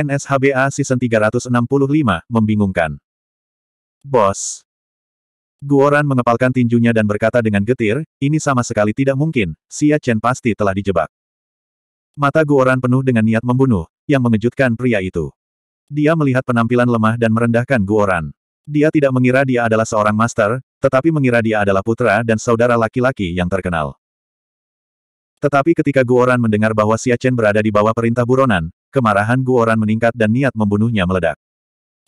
NSHBA Season 365, membingungkan. Bos. Guoran mengepalkan tinjunya dan berkata dengan getir, ini sama sekali tidak mungkin, Xia Chen pasti telah dijebak. Mata Guoran penuh dengan niat membunuh, yang mengejutkan pria itu. Dia melihat penampilan lemah dan merendahkan Guoran. Dia tidak mengira dia adalah seorang master, tetapi mengira dia adalah putra dan saudara laki-laki yang terkenal. Tetapi ketika Guoran mendengar bahwa Xia Chen berada di bawah perintah buronan, Kemarahan Guoran meningkat dan niat membunuhnya meledak.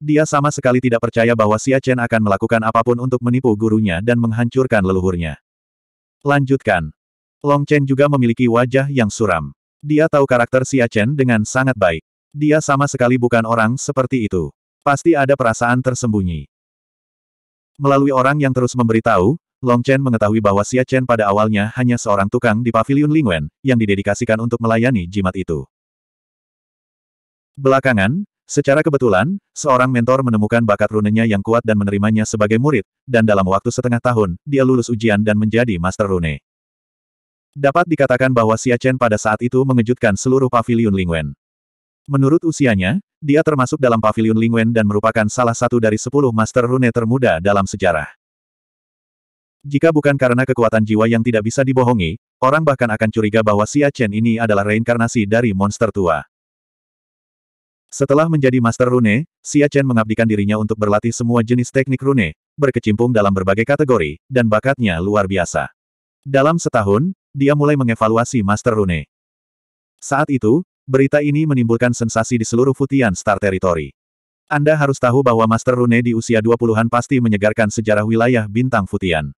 Dia sama sekali tidak percaya bahwa Xia Chen akan melakukan apapun untuk menipu gurunya dan menghancurkan leluhurnya. Lanjutkan. Long Chen juga memiliki wajah yang suram. Dia tahu karakter Xia Chen dengan sangat baik. Dia sama sekali bukan orang seperti itu. Pasti ada perasaan tersembunyi. Melalui orang yang terus memberitahu, Long Chen mengetahui bahwa Xia Chen pada awalnya hanya seorang tukang di Paviliun Lingwen, yang didedikasikan untuk melayani jimat itu. Belakangan, secara kebetulan, seorang mentor menemukan bakat runenya yang kuat dan menerimanya sebagai murid, dan dalam waktu setengah tahun, dia lulus ujian dan menjadi master rune. Dapat dikatakan bahwa Xia Chen pada saat itu mengejutkan seluruh pavilion Lingwen. Menurut usianya, dia termasuk dalam pavilion Lingwen dan merupakan salah satu dari sepuluh master rune termuda dalam sejarah. Jika bukan karena kekuatan jiwa yang tidak bisa dibohongi, orang bahkan akan curiga bahwa Xia Chen ini adalah reinkarnasi dari monster tua. Setelah menjadi Master Rune, Xia Chen mengabdikan dirinya untuk berlatih semua jenis teknik rune, berkecimpung dalam berbagai kategori, dan bakatnya luar biasa. Dalam setahun, dia mulai mengevaluasi Master Rune. Saat itu, berita ini menimbulkan sensasi di seluruh Futian Star Territory. Anda harus tahu bahwa Master Rune di usia 20-an pasti menyegarkan sejarah wilayah bintang Futian.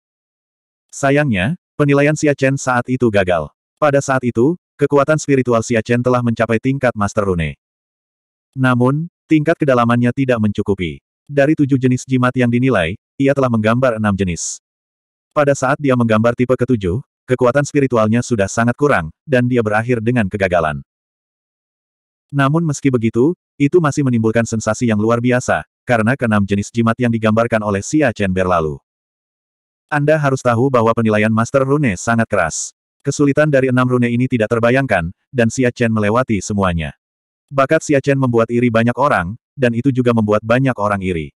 Sayangnya, penilaian Xia Chen saat itu gagal. Pada saat itu, kekuatan spiritual Xia Chen telah mencapai tingkat Master Rune. Namun, tingkat kedalamannya tidak mencukupi. Dari tujuh jenis jimat yang dinilai, ia telah menggambar enam jenis. Pada saat dia menggambar tipe ketujuh, kekuatan spiritualnya sudah sangat kurang, dan dia berakhir dengan kegagalan. Namun meski begitu, itu masih menimbulkan sensasi yang luar biasa, karena keenam jenis jimat yang digambarkan oleh Xia Chen berlalu. Anda harus tahu bahwa penilaian Master Rune sangat keras. Kesulitan dari enam rune ini tidak terbayangkan, dan Xia Chen melewati semuanya. Bakat Siachen membuat iri banyak orang, dan itu juga membuat banyak orang iri.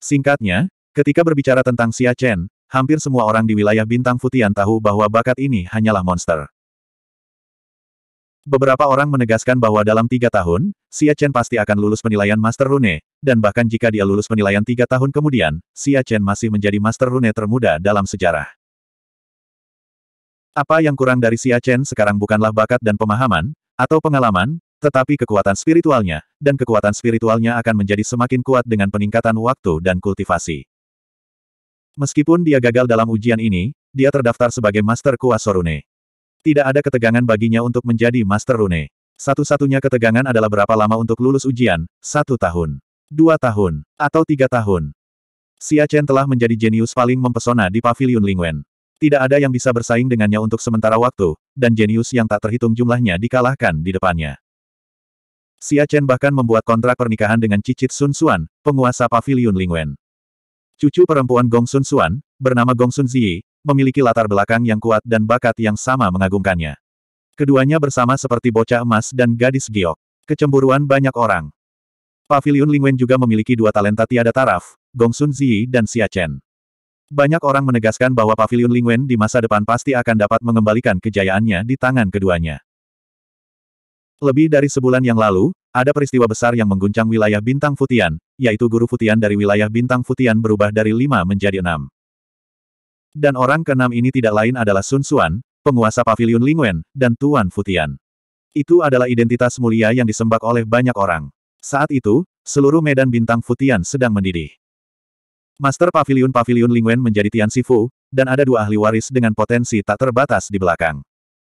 Singkatnya, ketika berbicara tentang Siachen, hampir semua orang di wilayah bintang Futian tahu bahwa bakat ini hanyalah monster. Beberapa orang menegaskan bahwa dalam tiga tahun, Siachen pasti akan lulus penilaian Master Rune, dan bahkan jika dia lulus penilaian tiga tahun kemudian, Siachen masih menjadi Master Rune termuda dalam sejarah. Apa yang kurang dari Siachen sekarang bukanlah bakat dan pemahaman, atau pengalaman, tetapi kekuatan spiritualnya, dan kekuatan spiritualnya akan menjadi semakin kuat dengan peningkatan waktu dan kultivasi. Meskipun dia gagal dalam ujian ini, dia terdaftar sebagai Master Kuasa Rune. Tidak ada ketegangan baginya untuk menjadi Master Rune. Satu-satunya ketegangan adalah berapa lama untuk lulus ujian, satu tahun, dua tahun, atau tiga tahun. Xia Chen telah menjadi jenius paling mempesona di Paviliun Lingwen. Tidak ada yang bisa bersaing dengannya untuk sementara waktu, dan jenius yang tak terhitung jumlahnya dikalahkan di depannya. Xia Chen bahkan membuat kontrak pernikahan dengan Cicit Sun Xuan, penguasa Paviliun Lingwen. Cucu perempuan Gong Sun Xuan, bernama Gong Sun Ziyi, memiliki latar belakang yang kuat dan bakat yang sama mengagumkannya. Keduanya bersama seperti bocah emas dan gadis giok. Kecemburuan banyak orang. Paviliun Lingwen juga memiliki dua talenta tiada taraf, Gong Sun Ziyi dan Xia Chen. Banyak orang menegaskan bahwa Pavilion Lingwen di masa depan pasti akan dapat mengembalikan kejayaannya di tangan keduanya. Lebih dari sebulan yang lalu, ada peristiwa besar yang mengguncang wilayah Bintang Futian, yaitu guru Futian dari wilayah Bintang Futian berubah dari lima menjadi enam. Dan orang keenam ini tidak lain adalah Sun Xuan, penguasa Pavilion Lingwen, dan Tuan Futian. Itu adalah identitas mulia yang disembah oleh banyak orang. Saat itu, seluruh medan bintang Futian sedang mendidih. Master Pavilion Pavilion Lingwen menjadi Tian Sifu, dan ada dua ahli waris dengan potensi tak terbatas di belakang.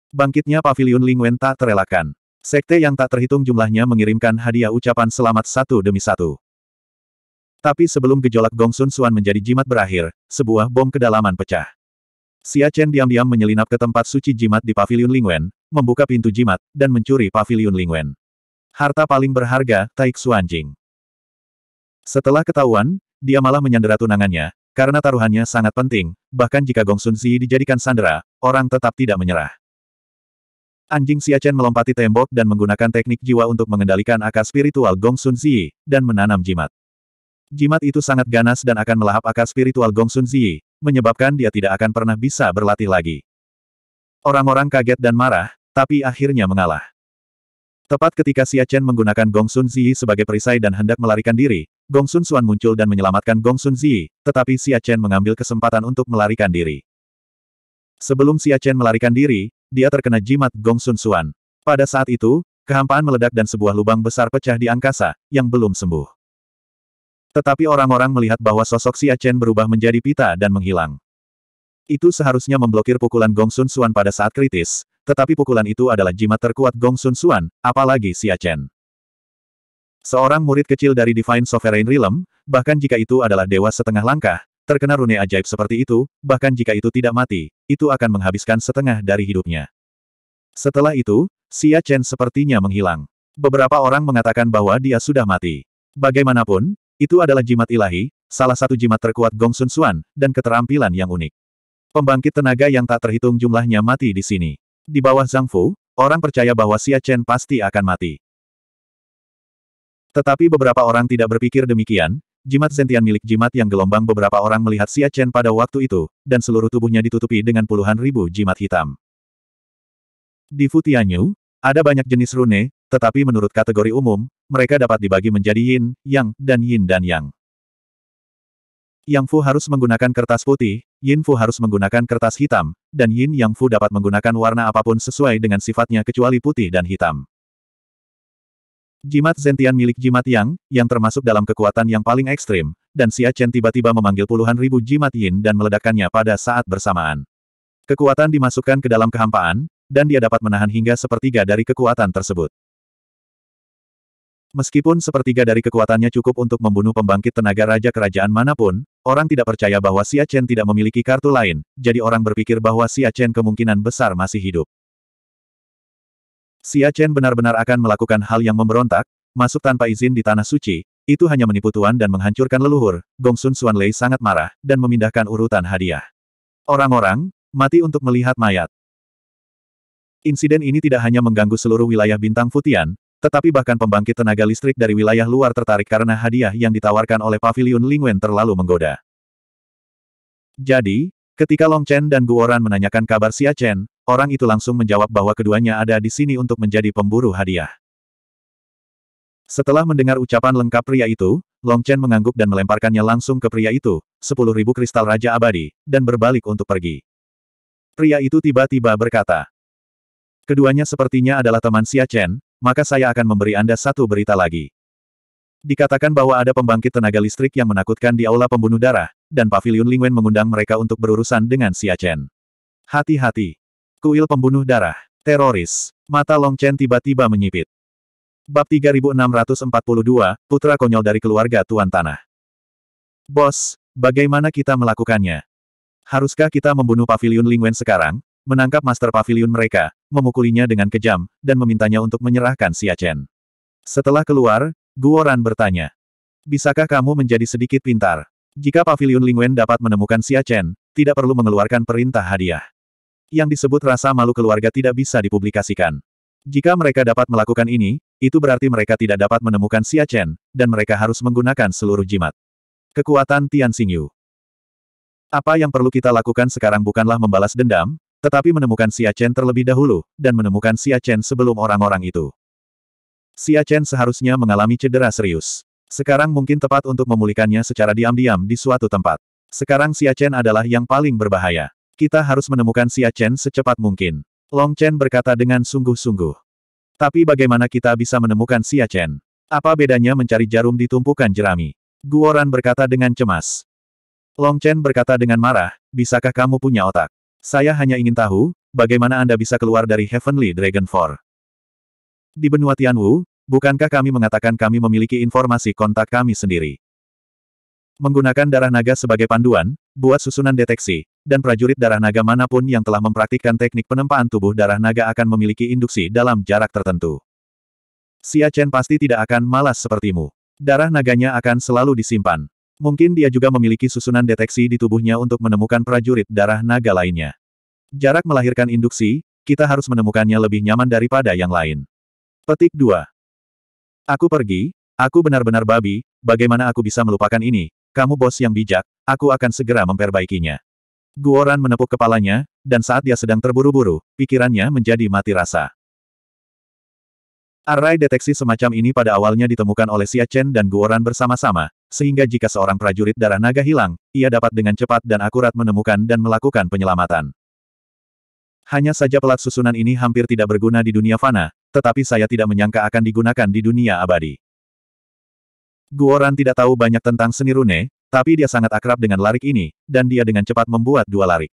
Bangkitnya Pavilion Lingwen tak terelakkan. Sekte yang tak terhitung jumlahnya mengirimkan hadiah ucapan selamat satu demi satu. Tapi sebelum gejolak Gong Sun Suan menjadi jimat berakhir, sebuah bom kedalaman pecah. Xia Chen diam-diam menyelinap ke tempat suci jimat di Pavilion Lingwen, membuka pintu jimat, dan mencuri Pavilion Lingwen. Harta paling berharga, Taik Xuanjing. Setelah ketahuan, dia malah menyandera tunangannya, karena taruhannya sangat penting, bahkan jika Gong Sun Zi dijadikan sandera, orang tetap tidak menyerah. Anjing Siachen melompati tembok dan menggunakan teknik jiwa untuk mengendalikan akar spiritual Gong Sun Zi dan menanam jimat. Jimat itu sangat ganas dan akan melahap akar spiritual Gong Sun Zi, menyebabkan dia tidak akan pernah bisa berlatih lagi. Orang-orang kaget dan marah, tapi akhirnya mengalah. Tepat ketika Siachen menggunakan Gong Sun Zi sebagai perisai dan hendak melarikan diri, Gong Sun Xuan muncul dan menyelamatkan Gong Sun Zi, tetapi Xia Chen mengambil kesempatan untuk melarikan diri. Sebelum Xia Chen melarikan diri, dia terkena jimat Gong Sun Xuan. Pada saat itu, kehampaan meledak dan sebuah lubang besar pecah di angkasa, yang belum sembuh. Tetapi orang-orang melihat bahwa sosok Xia Chen berubah menjadi pita dan menghilang. Itu seharusnya memblokir pukulan Gong Sun Xuan pada saat kritis, tetapi pukulan itu adalah jimat terkuat Gong Sun Xuan, apalagi Xia Chen. Seorang murid kecil dari Divine Sovereign Realm, bahkan jika itu adalah dewa setengah langkah, terkena rune ajaib seperti itu, bahkan jika itu tidak mati, itu akan menghabiskan setengah dari hidupnya. Setelah itu, Xia Chen sepertinya menghilang. Beberapa orang mengatakan bahwa dia sudah mati. Bagaimanapun, itu adalah jimat ilahi, salah satu jimat terkuat Gong Sun Xuan, dan keterampilan yang unik. Pembangkit tenaga yang tak terhitung jumlahnya mati di sini. Di bawah Zhang Fu, orang percaya bahwa Xia Chen pasti akan mati. Tetapi beberapa orang tidak berpikir demikian, jimat sentian milik jimat yang gelombang beberapa orang melihat Xia Chen pada waktu itu, dan seluruh tubuhnya ditutupi dengan puluhan ribu jimat hitam. Di Futianyu, ada banyak jenis rune, tetapi menurut kategori umum, mereka dapat dibagi menjadi yin, yang, dan yin dan yang. Yang Fu harus menggunakan kertas putih, Yin Fu harus menggunakan kertas hitam, dan Yin Yang Fu dapat menggunakan warna apapun sesuai dengan sifatnya kecuali putih dan hitam. Jimat Zentian milik Jimat Yang, yang termasuk dalam kekuatan yang paling ekstrim, dan Xia Chen tiba-tiba memanggil puluhan ribu Jimat Yin dan meledakkannya pada saat bersamaan. Kekuatan dimasukkan ke dalam kehampaan, dan dia dapat menahan hingga sepertiga dari kekuatan tersebut. Meskipun sepertiga dari kekuatannya cukup untuk membunuh pembangkit tenaga raja kerajaan manapun, orang tidak percaya bahwa Xia Chen tidak memiliki kartu lain, jadi orang berpikir bahwa Xia Chen kemungkinan besar masih hidup. Xia Chen benar-benar akan melakukan hal yang memberontak, masuk tanpa izin di Tanah Suci, itu hanya menipu tuan dan menghancurkan leluhur, Gongsun Lei sangat marah, dan memindahkan urutan hadiah. Orang-orang, mati untuk melihat mayat. Insiden ini tidak hanya mengganggu seluruh wilayah bintang Futian, tetapi bahkan pembangkit tenaga listrik dari wilayah luar tertarik karena hadiah yang ditawarkan oleh Paviliun Lingwen terlalu menggoda. Jadi, ketika Long Chen dan Guoran menanyakan kabar Xia Chen, Orang itu langsung menjawab bahwa keduanya ada di sini untuk menjadi pemburu hadiah. Setelah mendengar ucapan lengkap pria itu, Long Chen mengangguk dan melemparkannya langsung ke pria itu, sepuluh ribu kristal Raja Abadi, dan berbalik untuk pergi. Pria itu tiba-tiba berkata, Keduanya sepertinya adalah teman Xia Chen, maka saya akan memberi Anda satu berita lagi. Dikatakan bahwa ada pembangkit tenaga listrik yang menakutkan di aula pembunuh darah, dan Paviliun Lingwen mengundang mereka untuk berurusan dengan Xia Chen. Hati-hati. Kuil pembunuh darah. Teroris. Mata Long Chen tiba-tiba menyipit. Bab 3642, Putra Konyol dari Keluarga Tuan Tanah. Bos, bagaimana kita melakukannya? Haruskah kita membunuh Pavilion Lingwen sekarang, menangkap Master Pavilion mereka, memukulinya dengan kejam, dan memintanya untuk menyerahkan Xia Chen? Setelah keluar, Guoran bertanya. Bisakah kamu menjadi sedikit pintar? Jika Pavilion Lingwen dapat menemukan Xia Chen, tidak perlu mengeluarkan perintah hadiah yang disebut rasa malu keluarga tidak bisa dipublikasikan. Jika mereka dapat melakukan ini, itu berarti mereka tidak dapat menemukan Xia Chen, dan mereka harus menggunakan seluruh jimat. Kekuatan Tian Xingyu Apa yang perlu kita lakukan sekarang bukanlah membalas dendam, tetapi menemukan Xia Chen terlebih dahulu, dan menemukan Xia Chen sebelum orang-orang itu. Xia Chen seharusnya mengalami cedera serius. Sekarang mungkin tepat untuk memulihkannya secara diam-diam di suatu tempat. Sekarang Xia Chen adalah yang paling berbahaya. Kita harus menemukan Xia Chen secepat mungkin. Long Chen berkata dengan sungguh-sungguh. Tapi bagaimana kita bisa menemukan Xia Chen? Apa bedanya mencari jarum di tumpukan jerami? Guoran berkata dengan cemas. Long Chen berkata dengan marah, bisakah kamu punya otak? Saya hanya ingin tahu, bagaimana Anda bisa keluar dari Heavenly Dragon Four? Di benua Tianwu, bukankah kami mengatakan kami memiliki informasi kontak kami sendiri? Menggunakan darah naga sebagai panduan, buat susunan deteksi, dan prajurit darah naga manapun yang telah mempraktikkan teknik penempaan tubuh darah naga akan memiliki induksi dalam jarak tertentu. Xia Chen pasti tidak akan malas sepertimu. Darah naganya akan selalu disimpan. Mungkin dia juga memiliki susunan deteksi di tubuhnya untuk menemukan prajurit darah naga lainnya. Jarak melahirkan induksi, kita harus menemukannya lebih nyaman daripada yang lain. Petik 2. Aku pergi, aku benar-benar babi, bagaimana aku bisa melupakan ini? Kamu bos yang bijak, aku akan segera memperbaikinya. Guoran menepuk kepalanya, dan saat dia sedang terburu-buru, pikirannya menjadi mati rasa. Array deteksi semacam ini pada awalnya ditemukan oleh Xia Chen dan Guoran bersama-sama, sehingga jika seorang prajurit darah naga hilang, ia dapat dengan cepat dan akurat menemukan dan melakukan penyelamatan. Hanya saja pelat susunan ini hampir tidak berguna di dunia fana, tetapi saya tidak menyangka akan digunakan di dunia abadi. Guoran tidak tahu banyak tentang seni rune, tapi dia sangat akrab dengan larik ini, dan dia dengan cepat membuat dua larik.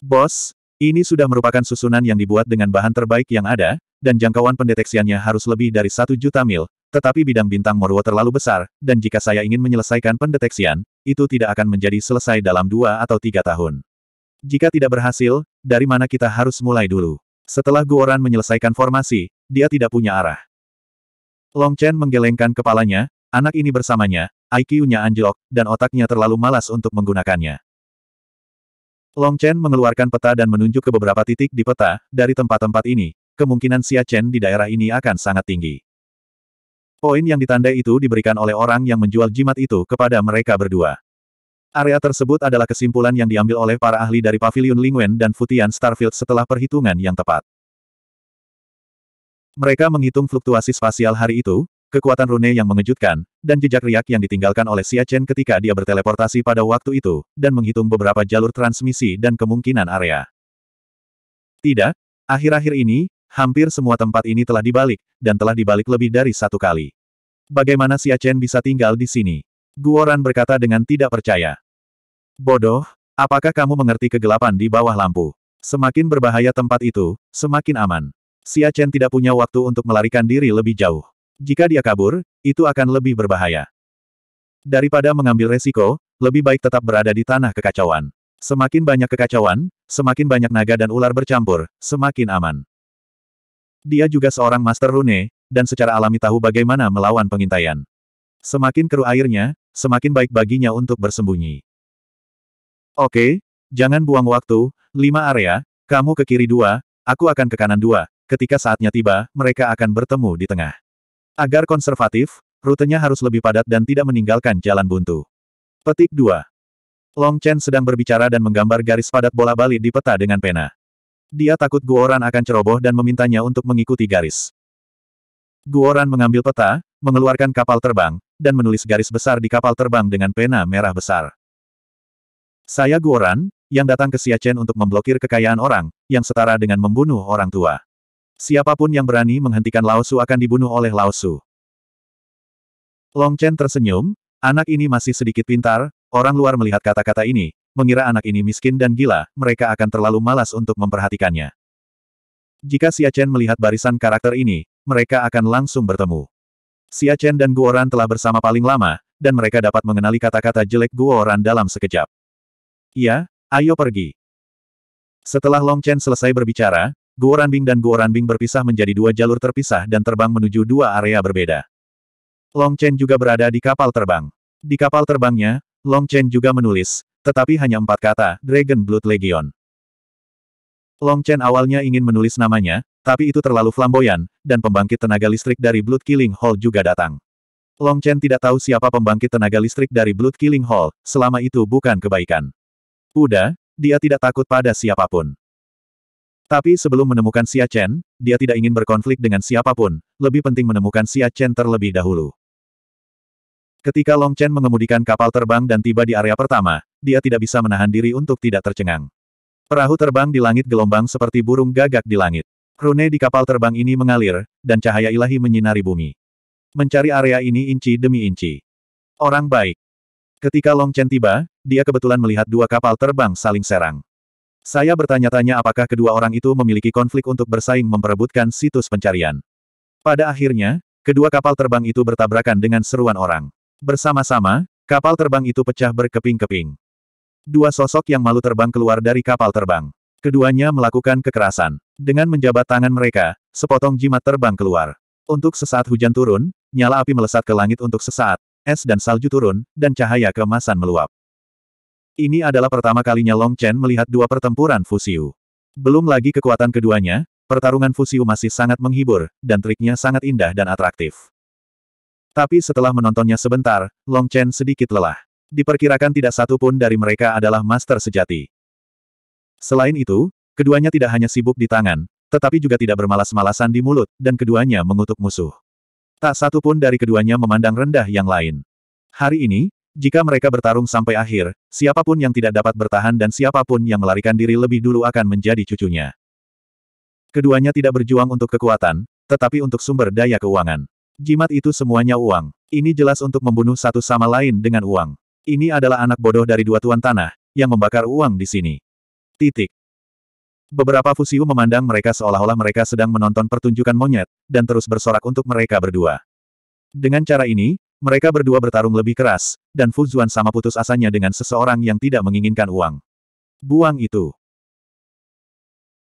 Bos, ini sudah merupakan susunan yang dibuat dengan bahan terbaik yang ada, dan jangkauan pendeteksiannya harus lebih dari satu juta mil, tetapi bidang bintang Morwo terlalu besar, dan jika saya ingin menyelesaikan pendeteksian, itu tidak akan menjadi selesai dalam dua atau tiga tahun. Jika tidak berhasil, dari mana kita harus mulai dulu? Setelah Guoran menyelesaikan formasi, dia tidak punya arah. Long Chen menggelengkan kepalanya, Anak ini bersamanya, IQ-nya anjlok, dan otaknya terlalu malas untuk menggunakannya. Long Chen mengeluarkan peta dan menunjuk ke beberapa titik di peta, dari tempat-tempat ini, kemungkinan Xia Chen di daerah ini akan sangat tinggi. Poin yang ditandai itu diberikan oleh orang yang menjual jimat itu kepada mereka berdua. Area tersebut adalah kesimpulan yang diambil oleh para ahli dari Pavilion Lingwen dan Futian Starfield setelah perhitungan yang tepat. Mereka menghitung fluktuasi spasial hari itu, kekuatan rune yang mengejutkan, dan jejak riak yang ditinggalkan oleh Xia Chen ketika dia berteleportasi pada waktu itu, dan menghitung beberapa jalur transmisi dan kemungkinan area. Tidak, akhir-akhir ini, hampir semua tempat ini telah dibalik, dan telah dibalik lebih dari satu kali. Bagaimana Xia Chen bisa tinggal di sini? Guoran berkata dengan tidak percaya. Bodoh, apakah kamu mengerti kegelapan di bawah lampu? Semakin berbahaya tempat itu, semakin aman. Xia Chen tidak punya waktu untuk melarikan diri lebih jauh. Jika dia kabur, itu akan lebih berbahaya. Daripada mengambil resiko, lebih baik tetap berada di tanah kekacauan. Semakin banyak kekacauan, semakin banyak naga dan ular bercampur, semakin aman. Dia juga seorang master rune, dan secara alami tahu bagaimana melawan pengintaian. Semakin keruh airnya, semakin baik baginya untuk bersembunyi. Oke, jangan buang waktu, lima area, kamu ke kiri dua, aku akan ke kanan dua, ketika saatnya tiba, mereka akan bertemu di tengah. Agar konservatif, rutenya harus lebih padat dan tidak meninggalkan jalan buntu. Petik 2. Long Chen sedang berbicara dan menggambar garis padat bola balik di peta dengan pena. Dia takut Guoran akan ceroboh dan memintanya untuk mengikuti garis. Guoran mengambil peta, mengeluarkan kapal terbang, dan menulis garis besar di kapal terbang dengan pena merah besar. Saya Guoran, yang datang ke Siachen untuk memblokir kekayaan orang, yang setara dengan membunuh orang tua. Siapapun yang berani menghentikan Laosu akan dibunuh oleh Laosu. Long Chen tersenyum, anak ini masih sedikit pintar, orang luar melihat kata-kata ini, mengira anak ini miskin dan gila, mereka akan terlalu malas untuk memperhatikannya. Jika Xia Chen melihat barisan karakter ini, mereka akan langsung bertemu. Xia Chen dan Guoran telah bersama paling lama, dan mereka dapat mengenali kata-kata jelek Guoran dalam sekejap. Ya, ayo pergi. Setelah Long Chen selesai berbicara, Ranbing dan Ranbing berpisah menjadi dua jalur terpisah dan terbang menuju dua area berbeda. Long Chen juga berada di kapal terbang. Di kapal terbangnya, Long Chen juga menulis, tetapi hanya empat kata, Dragon Blood Legion. Long Chen awalnya ingin menulis namanya, tapi itu terlalu flamboyan, dan pembangkit tenaga listrik dari Blood Killing Hall juga datang. Long Chen tidak tahu siapa pembangkit tenaga listrik dari Blood Killing Hall, selama itu bukan kebaikan. Udah, dia tidak takut pada siapapun. Tapi sebelum menemukan Xia Chen, dia tidak ingin berkonflik dengan siapapun, lebih penting menemukan Xia Chen terlebih dahulu. Ketika Long Chen mengemudikan kapal terbang dan tiba di area pertama, dia tidak bisa menahan diri untuk tidak tercengang. Perahu terbang di langit gelombang seperti burung gagak di langit. Rune di kapal terbang ini mengalir, dan cahaya ilahi menyinari bumi. Mencari area ini inci demi inci. Orang baik. Ketika Long Chen tiba, dia kebetulan melihat dua kapal terbang saling serang. Saya bertanya-tanya apakah kedua orang itu memiliki konflik untuk bersaing memperebutkan situs pencarian. Pada akhirnya, kedua kapal terbang itu bertabrakan dengan seruan orang. Bersama-sama, kapal terbang itu pecah berkeping-keping. Dua sosok yang malu terbang keluar dari kapal terbang. Keduanya melakukan kekerasan. Dengan menjabat tangan mereka, sepotong jimat terbang keluar. Untuk sesaat hujan turun, nyala api melesat ke langit untuk sesaat, es dan salju turun, dan cahaya kemasan meluap. Ini adalah pertama kalinya Long Chen melihat dua pertempuran Fusiu. Belum lagi kekuatan keduanya, pertarungan Fusiu masih sangat menghibur, dan triknya sangat indah dan atraktif. Tapi setelah menontonnya sebentar, Long Chen sedikit lelah. Diperkirakan tidak satu pun dari mereka adalah master sejati. Selain itu, keduanya tidak hanya sibuk di tangan, tetapi juga tidak bermalas-malasan di mulut, dan keduanya mengutuk musuh. Tak satu pun dari keduanya memandang rendah yang lain. Hari ini, jika mereka bertarung sampai akhir, siapapun yang tidak dapat bertahan dan siapapun yang melarikan diri lebih dulu akan menjadi cucunya. Keduanya tidak berjuang untuk kekuatan, tetapi untuk sumber daya keuangan. Jimat itu semuanya uang. Ini jelas untuk membunuh satu sama lain dengan uang. Ini adalah anak bodoh dari dua tuan tanah, yang membakar uang di sini. Titik. Beberapa fusiu memandang mereka seolah-olah mereka sedang menonton pertunjukan monyet, dan terus bersorak untuk mereka berdua. Dengan cara ini, mereka berdua bertarung lebih keras, dan Fu Zuan sama putus asanya dengan seseorang yang tidak menginginkan uang. Buang itu.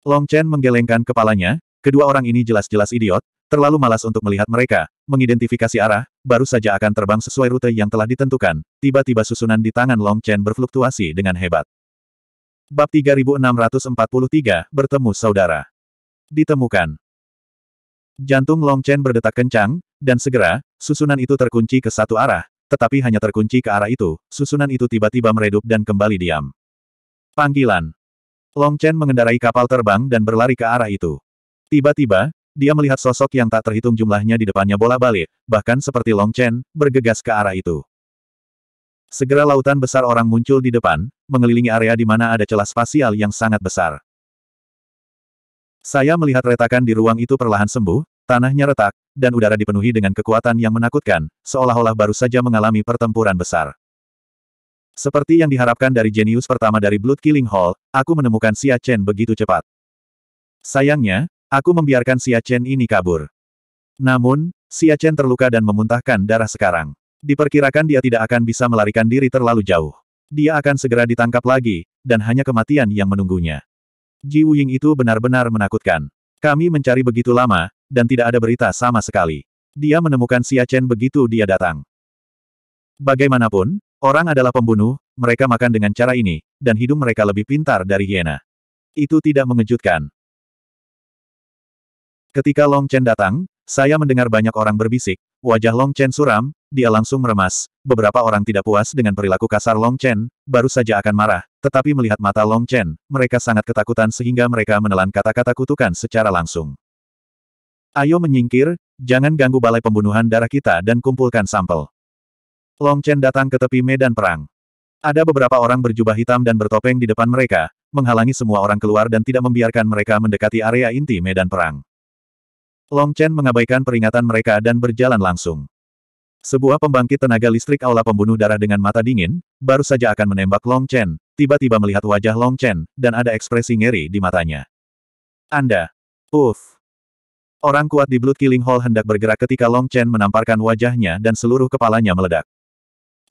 Long Chen menggelengkan kepalanya, kedua orang ini jelas-jelas idiot, terlalu malas untuk melihat mereka, mengidentifikasi arah, baru saja akan terbang sesuai rute yang telah ditentukan, tiba-tiba susunan di tangan Long Chen berfluktuasi dengan hebat. Bab 3643, Bertemu Saudara. Ditemukan. Jantung Long Chen berdetak kencang, dan segera, Susunan itu terkunci ke satu arah, tetapi hanya terkunci ke arah itu, susunan itu tiba-tiba meredup dan kembali diam. Panggilan. Long Chen mengendarai kapal terbang dan berlari ke arah itu. Tiba-tiba, dia melihat sosok yang tak terhitung jumlahnya di depannya bola balik, bahkan seperti Long Chen, bergegas ke arah itu. Segera lautan besar orang muncul di depan, mengelilingi area di mana ada celah spasial yang sangat besar. Saya melihat retakan di ruang itu perlahan sembuh, tanahnya retak, dan udara dipenuhi dengan kekuatan yang menakutkan, seolah-olah baru saja mengalami pertempuran besar. Seperti yang diharapkan dari jenius pertama dari Blood Killing Hall, aku menemukan Xia Chen begitu cepat. Sayangnya, aku membiarkan Xia Chen ini kabur. Namun, Xia Chen terluka dan memuntahkan darah sekarang. Diperkirakan dia tidak akan bisa melarikan diri terlalu jauh. Dia akan segera ditangkap lagi, dan hanya kematian yang menunggunya. Ji Wuying itu benar-benar menakutkan. Kami mencari begitu lama, dan tidak ada berita sama sekali. Dia menemukan Xia Chen begitu dia datang. Bagaimanapun, orang adalah pembunuh, mereka makan dengan cara ini, dan hidup mereka lebih pintar dari hiena. Itu tidak mengejutkan. Ketika Long Chen datang, saya mendengar banyak orang berbisik, wajah Long Chen suram, dia langsung meremas. Beberapa orang tidak puas dengan perilaku kasar Long Chen, baru saja akan marah, tetapi melihat mata Long Chen, mereka sangat ketakutan sehingga mereka menelan kata-kata kutukan secara langsung. Ayo menyingkir, jangan ganggu balai pembunuhan darah kita dan kumpulkan sampel. Long Chen datang ke tepi medan perang. Ada beberapa orang berjubah hitam dan bertopeng di depan mereka, menghalangi semua orang keluar dan tidak membiarkan mereka mendekati area inti medan perang. Long Chen mengabaikan peringatan mereka dan berjalan langsung. Sebuah pembangkit tenaga listrik aula pembunuh darah dengan mata dingin, baru saja akan menembak Long Chen, tiba-tiba melihat wajah Long Chen, dan ada ekspresi ngeri di matanya. Anda. Uff. Orang kuat di Blood Killing Hall hendak bergerak ketika Long Chen menamparkan wajahnya dan seluruh kepalanya meledak.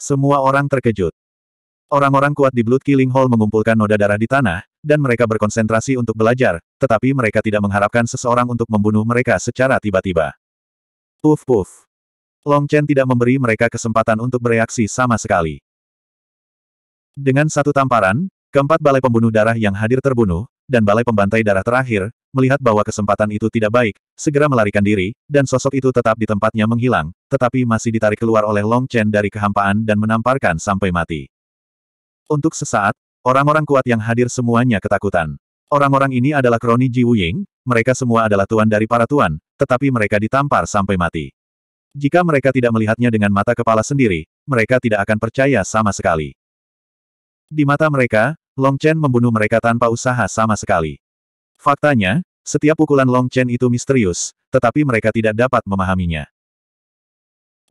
Semua orang terkejut. Orang-orang kuat di Blood Killing Hall mengumpulkan noda darah di tanah, dan mereka berkonsentrasi untuk belajar, tetapi mereka tidak mengharapkan seseorang untuk membunuh mereka secara tiba-tiba. Puf puf. Long Chen tidak memberi mereka kesempatan untuk bereaksi sama sekali. Dengan satu tamparan, keempat balai pembunuh darah yang hadir terbunuh, dan balai pembantai darah terakhir, melihat bahwa kesempatan itu tidak baik, segera melarikan diri, dan sosok itu tetap di tempatnya menghilang, tetapi masih ditarik keluar oleh Long Chen dari kehampaan dan menamparkan sampai mati. Untuk sesaat, orang-orang kuat yang hadir semuanya ketakutan. Orang-orang ini adalah kroni Ji Wuying, mereka semua adalah tuan dari para tuan, tetapi mereka ditampar sampai mati. Jika mereka tidak melihatnya dengan mata kepala sendiri, mereka tidak akan percaya sama sekali. Di mata mereka, Long Chen membunuh mereka tanpa usaha sama sekali. Faktanya, setiap pukulan Long Chen itu misterius, tetapi mereka tidak dapat memahaminya.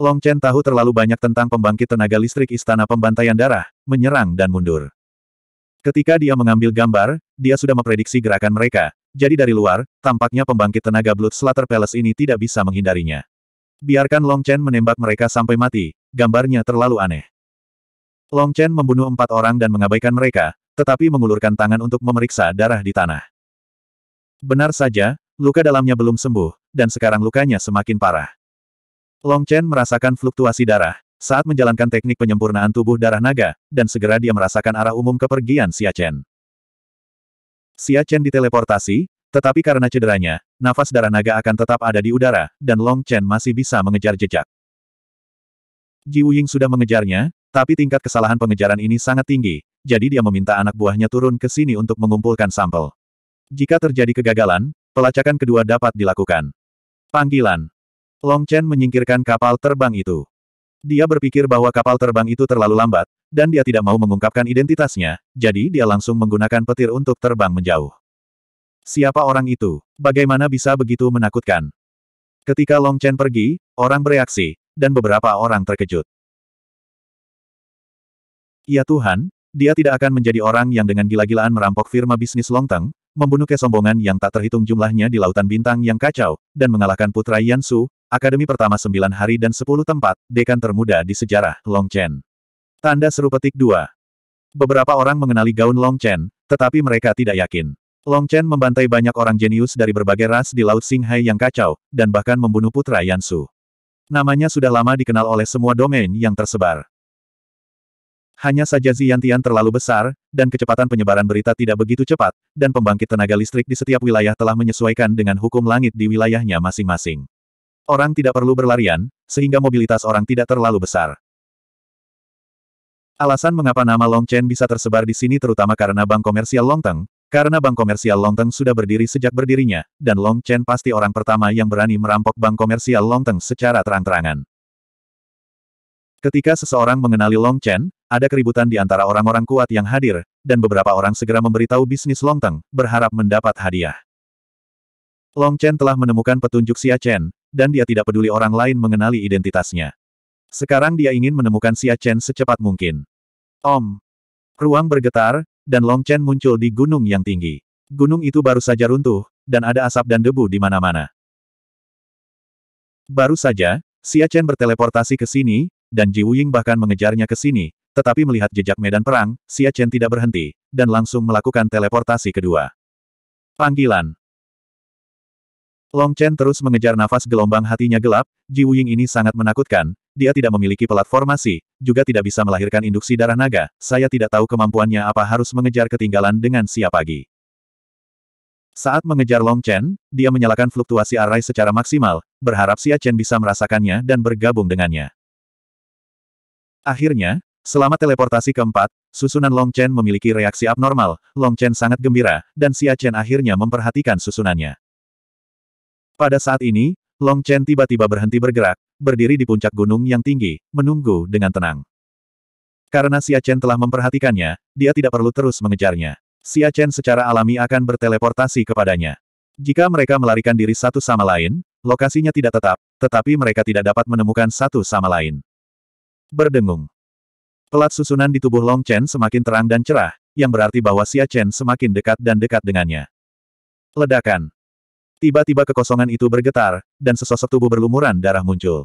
Long Chen tahu terlalu banyak tentang pembangkit tenaga listrik istana pembantaian darah, menyerang dan mundur. Ketika dia mengambil gambar, dia sudah memprediksi gerakan mereka, jadi dari luar, tampaknya pembangkit tenaga Blood Slater Palace ini tidak bisa menghindarinya. Biarkan Long Chen menembak mereka sampai mati, gambarnya terlalu aneh. Long Chen membunuh empat orang dan mengabaikan mereka, tetapi mengulurkan tangan untuk memeriksa darah di tanah. Benar saja, luka dalamnya belum sembuh, dan sekarang lukanya semakin parah. Long Chen merasakan fluktuasi darah, saat menjalankan teknik penyempurnaan tubuh darah naga, dan segera dia merasakan arah umum kepergian Xia Chen. Xia Chen diteleportasi, tetapi karena cederanya, nafas darah naga akan tetap ada di udara, dan Long Chen masih bisa mengejar jejak. Ji Wuying sudah mengejarnya, tapi tingkat kesalahan pengejaran ini sangat tinggi, jadi dia meminta anak buahnya turun ke sini untuk mengumpulkan sampel. Jika terjadi kegagalan, pelacakan kedua dapat dilakukan. Panggilan. Long Chen menyingkirkan kapal terbang itu. Dia berpikir bahwa kapal terbang itu terlalu lambat, dan dia tidak mau mengungkapkan identitasnya, jadi dia langsung menggunakan petir untuk terbang menjauh. Siapa orang itu? Bagaimana bisa begitu menakutkan? Ketika Long Chen pergi, orang bereaksi, dan beberapa orang terkejut. Ya Tuhan, dia tidak akan menjadi orang yang dengan gila-gilaan merampok firma bisnis Long Teng, membunuh kesombongan yang tak terhitung jumlahnya di Lautan Bintang yang kacau, dan mengalahkan putra Yansu, Akademi pertama Sembilan hari dan Sepuluh tempat, dekan termuda di sejarah, Long Chen. Tanda seru petik 2. Beberapa orang mengenali gaun Long Chen, tetapi mereka tidak yakin. Long Chen membantai banyak orang jenius dari berbagai ras di Laut Singhai yang kacau, dan bahkan membunuh putra Yansu. Namanya sudah lama dikenal oleh semua domain yang tersebar. Hanya saja Ziyantian terlalu besar, dan kecepatan penyebaran berita tidak begitu cepat, dan pembangkit tenaga listrik di setiap wilayah telah menyesuaikan dengan hukum langit di wilayahnya masing-masing. Orang tidak perlu berlarian, sehingga mobilitas orang tidak terlalu besar. Alasan mengapa nama Long Chen bisa tersebar di sini terutama karena bank komersial Longteng, karena bank komersial Longteng sudah berdiri sejak berdirinya, dan Long Chen pasti orang pertama yang berani merampok bank komersial Longteng secara terang-terangan. Ketika seseorang mengenali Long Chen, ada keributan di antara orang-orang kuat yang hadir, dan beberapa orang segera memberitahu bisnis Long Teng, berharap mendapat hadiah. Long Chen telah menemukan petunjuk Xia Chen, dan dia tidak peduli orang lain mengenali identitasnya. Sekarang dia ingin menemukan Xia Chen secepat mungkin. Om. Ruang bergetar, dan Long Chen muncul di gunung yang tinggi. Gunung itu baru saja runtuh, dan ada asap dan debu di mana-mana. Baru saja, Xia Chen berteleportasi ke sini, dan Ji Wuying bahkan mengejarnya ke sini, tetapi melihat jejak medan perang, Xia Chen tidak berhenti, dan langsung melakukan teleportasi kedua. Panggilan Long Chen terus mengejar nafas gelombang hatinya gelap, Ji Wuying ini sangat menakutkan, dia tidak memiliki platformasi, juga tidak bisa melahirkan induksi darah naga, saya tidak tahu kemampuannya apa harus mengejar ketinggalan dengan siapa pagi. Saat mengejar Long Chen, dia menyalakan fluktuasi arai secara maksimal, berharap Xia Chen bisa merasakannya dan bergabung dengannya. Akhirnya, selama teleportasi keempat, susunan Long Chen memiliki reaksi abnormal, Long Chen sangat gembira, dan Xia Chen akhirnya memperhatikan susunannya. Pada saat ini, Long Chen tiba-tiba berhenti bergerak, berdiri di puncak gunung yang tinggi, menunggu dengan tenang. Karena Xia Chen telah memperhatikannya, dia tidak perlu terus mengejarnya. Xia Chen secara alami akan berteleportasi kepadanya. Jika mereka melarikan diri satu sama lain, lokasinya tidak tetap, tetapi mereka tidak dapat menemukan satu sama lain berdengung. Pelat susunan di tubuh Long Chen semakin terang dan cerah, yang berarti bahwa Xia Chen semakin dekat dan dekat dengannya. Ledakan. Tiba-tiba kekosongan itu bergetar, dan sesosok tubuh berlumuran darah muncul.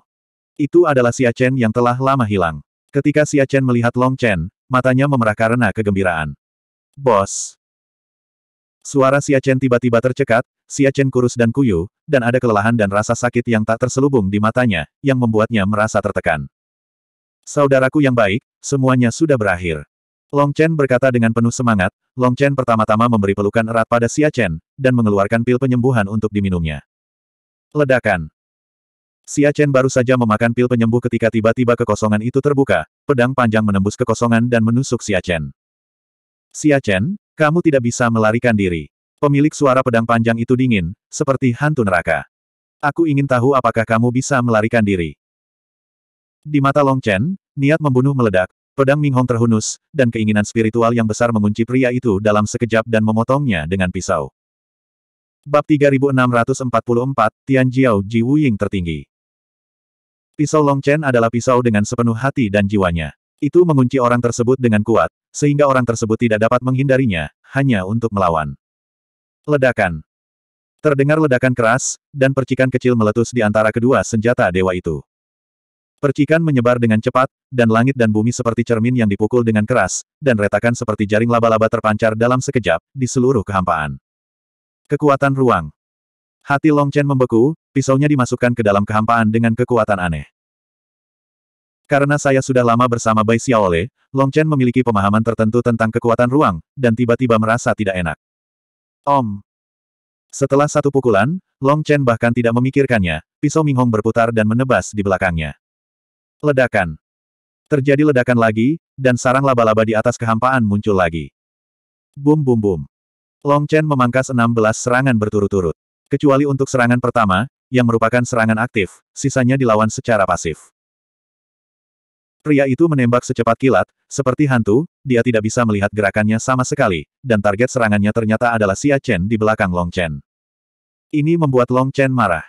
Itu adalah Xia Chen yang telah lama hilang. Ketika Xia Chen melihat Long Chen, matanya memerah karena kegembiraan. Bos. Suara Xia Chen tiba-tiba tercekat, Xia Chen kurus dan kuyu, dan ada kelelahan dan rasa sakit yang tak terselubung di matanya, yang membuatnya merasa tertekan. Saudaraku yang baik, semuanya sudah berakhir. Long Chen berkata dengan penuh semangat, Long Chen pertama-tama memberi pelukan erat pada Xia Chen, dan mengeluarkan pil penyembuhan untuk diminumnya. Ledakan. Xia Chen baru saja memakan pil penyembuh ketika tiba-tiba kekosongan itu terbuka, pedang panjang menembus kekosongan dan menusuk Xia Chen. Xia Chen, kamu tidak bisa melarikan diri. Pemilik suara pedang panjang itu dingin, seperti hantu neraka. Aku ingin tahu apakah kamu bisa melarikan diri. Di mata Long Chen, niat membunuh meledak, pedang Ming Hong terhunus, dan keinginan spiritual yang besar mengunci pria itu dalam sekejap dan memotongnya dengan pisau. Bab 3644, Tian Jiao Ji Wuying tertinggi. Pisau Long Chen adalah pisau dengan sepenuh hati dan jiwanya. Itu mengunci orang tersebut dengan kuat, sehingga orang tersebut tidak dapat menghindarinya, hanya untuk melawan. Ledakan. Terdengar ledakan keras, dan percikan kecil meletus di antara kedua senjata dewa itu. Percikan menyebar dengan cepat, dan langit dan bumi seperti cermin yang dipukul dengan keras, dan retakan seperti jaring laba-laba terpancar dalam sekejap, di seluruh kehampaan. Kekuatan ruang. Hati Long Chen membeku, pisaunya dimasukkan ke dalam kehampaan dengan kekuatan aneh. Karena saya sudah lama bersama Bai Xiaole, Long Chen memiliki pemahaman tertentu tentang kekuatan ruang, dan tiba-tiba merasa tidak enak. Om. Setelah satu pukulan, Long Chen bahkan tidak memikirkannya, pisau Minghong berputar dan menebas di belakangnya. Ledakan. Terjadi ledakan lagi, dan sarang laba-laba di atas kehampaan muncul lagi. Bum bum bum. Long Chen memangkas 16 serangan berturut-turut. Kecuali untuk serangan pertama, yang merupakan serangan aktif, sisanya dilawan secara pasif. Pria itu menembak secepat kilat, seperti hantu, dia tidak bisa melihat gerakannya sama sekali, dan target serangannya ternyata adalah Xia Chen di belakang Long Chen. Ini membuat Long Chen marah.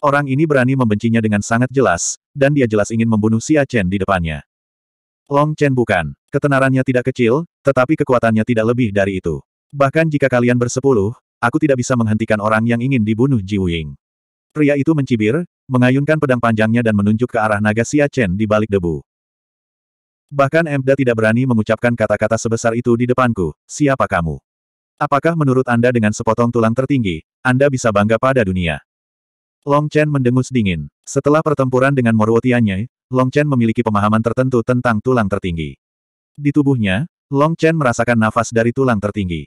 Orang ini berani membencinya dengan sangat jelas, dan dia jelas ingin membunuh Xia Chen di depannya. Long Chen bukan. Ketenarannya tidak kecil, tetapi kekuatannya tidak lebih dari itu. Bahkan jika kalian bersepuluh, aku tidak bisa menghentikan orang yang ingin dibunuh Ji Wing. Pria itu mencibir, mengayunkan pedang panjangnya dan menunjuk ke arah naga Xia Chen di balik debu. Bahkan Emda tidak berani mengucapkan kata-kata sebesar itu di depanku, siapa kamu? Apakah menurut Anda dengan sepotong tulang tertinggi, Anda bisa bangga pada dunia? Long Chen mendengus dingin. Setelah pertempuran dengan Morwotianye, Long Chen memiliki pemahaman tertentu tentang tulang tertinggi. Di tubuhnya, Long Chen merasakan nafas dari tulang tertinggi.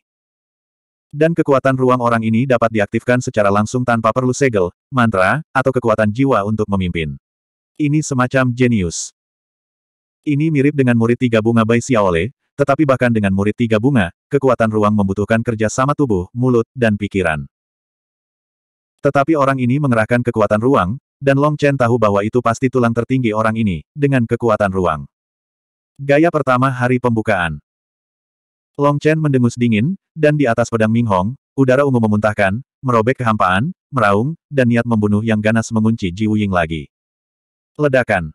Dan kekuatan ruang orang ini dapat diaktifkan secara langsung tanpa perlu segel, mantra, atau kekuatan jiwa untuk memimpin. Ini semacam jenius. Ini mirip dengan murid tiga bunga Bai Xiaole, tetapi bahkan dengan murid tiga bunga, kekuatan ruang membutuhkan kerja sama tubuh, mulut, dan pikiran. Tetapi orang ini mengerahkan kekuatan ruang, dan Long Chen tahu bahwa itu pasti tulang tertinggi orang ini, dengan kekuatan ruang. Gaya pertama hari pembukaan. Long Chen mendengus dingin, dan di atas pedang Ming Hong, udara ungu memuntahkan, merobek kehampaan, meraung, dan niat membunuh yang ganas mengunci Ji Wuying lagi. Ledakan.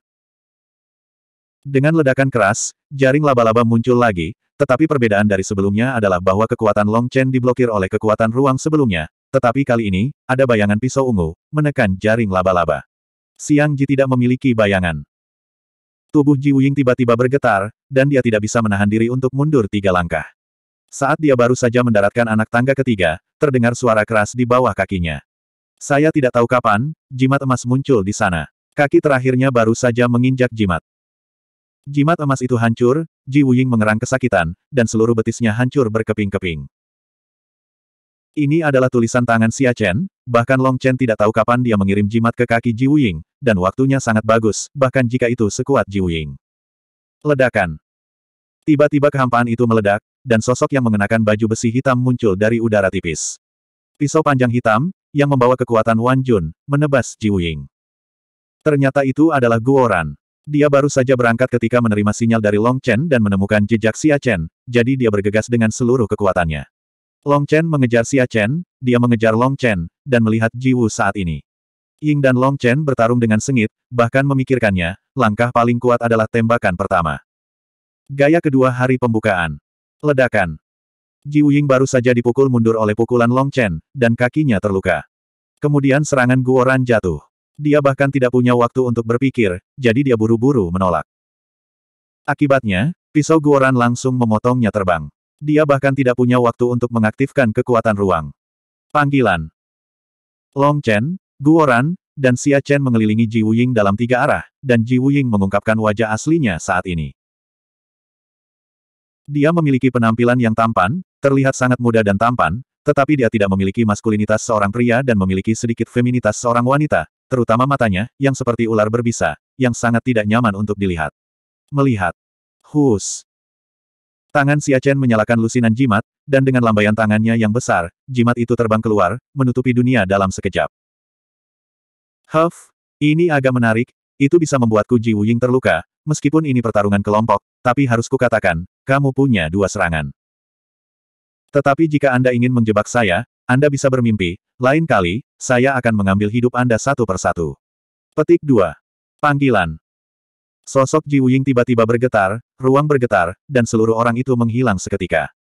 Dengan ledakan keras, jaring laba-laba muncul lagi, tetapi perbedaan dari sebelumnya adalah bahwa kekuatan Long Chen diblokir oleh kekuatan ruang sebelumnya, tetapi kali ini, ada bayangan pisau ungu, menekan jaring laba-laba. Siang Ji tidak memiliki bayangan. Tubuh Ji Wuying tiba-tiba bergetar, dan dia tidak bisa menahan diri untuk mundur tiga langkah. Saat dia baru saja mendaratkan anak tangga ketiga, terdengar suara keras di bawah kakinya. Saya tidak tahu kapan, jimat emas muncul di sana. Kaki terakhirnya baru saja menginjak jimat. Jimat emas itu hancur, Ji Wuying mengerang kesakitan, dan seluruh betisnya hancur berkeping-keping. Ini adalah tulisan tangan Xia Chen, bahkan Long Chen tidak tahu kapan dia mengirim jimat ke kaki Ji Wuying, dan waktunya sangat bagus, bahkan jika itu sekuat Ji Wuying. Ledakan. Tiba-tiba kehampaan itu meledak, dan sosok yang mengenakan baju besi hitam muncul dari udara tipis. Pisau panjang hitam, yang membawa kekuatan Wan Jun, menebas Ji Wuying. Ternyata itu adalah Guoran. Dia baru saja berangkat ketika menerima sinyal dari Long Chen dan menemukan jejak Xia Chen, jadi dia bergegas dengan seluruh kekuatannya. Long Chen mengejar Xia Chen, dia mengejar Long Chen, dan melihat Ji Wu saat ini. Ying dan Long Chen bertarung dengan sengit, bahkan memikirkannya, langkah paling kuat adalah tembakan pertama. Gaya kedua hari pembukaan. Ledakan. Ji Wu Ying baru saja dipukul mundur oleh pukulan Long Chen, dan kakinya terluka. Kemudian serangan Guoran jatuh. Dia bahkan tidak punya waktu untuk berpikir, jadi dia buru-buru menolak. Akibatnya, pisau Guoran langsung memotongnya terbang. Dia bahkan tidak punya waktu untuk mengaktifkan kekuatan ruang. Panggilan Long Chen, Guoran, dan Xia Chen mengelilingi Ji Wuying dalam tiga arah, dan Ji Wuying mengungkapkan wajah aslinya saat ini. Dia memiliki penampilan yang tampan, terlihat sangat muda dan tampan, tetapi dia tidak memiliki maskulinitas seorang pria dan memiliki sedikit feminitas seorang wanita, terutama matanya, yang seperti ular berbisa, yang sangat tidak nyaman untuk dilihat. Melihat. Hus. Tangan Chen menyalakan lusinan jimat, dan dengan lambaian tangannya yang besar, jimat itu terbang keluar, menutupi dunia dalam sekejap. Huff, ini agak menarik, itu bisa membuatku Ji Wuying terluka, meskipun ini pertarungan kelompok, tapi harus kukatakan, kamu punya dua serangan. Tetapi jika Anda ingin menjebak saya, Anda bisa bermimpi, lain kali, saya akan mengambil hidup Anda satu persatu. Petik 2. Panggilan. Sosok Ji Wuying tiba-tiba bergetar, ruang bergetar, dan seluruh orang itu menghilang seketika.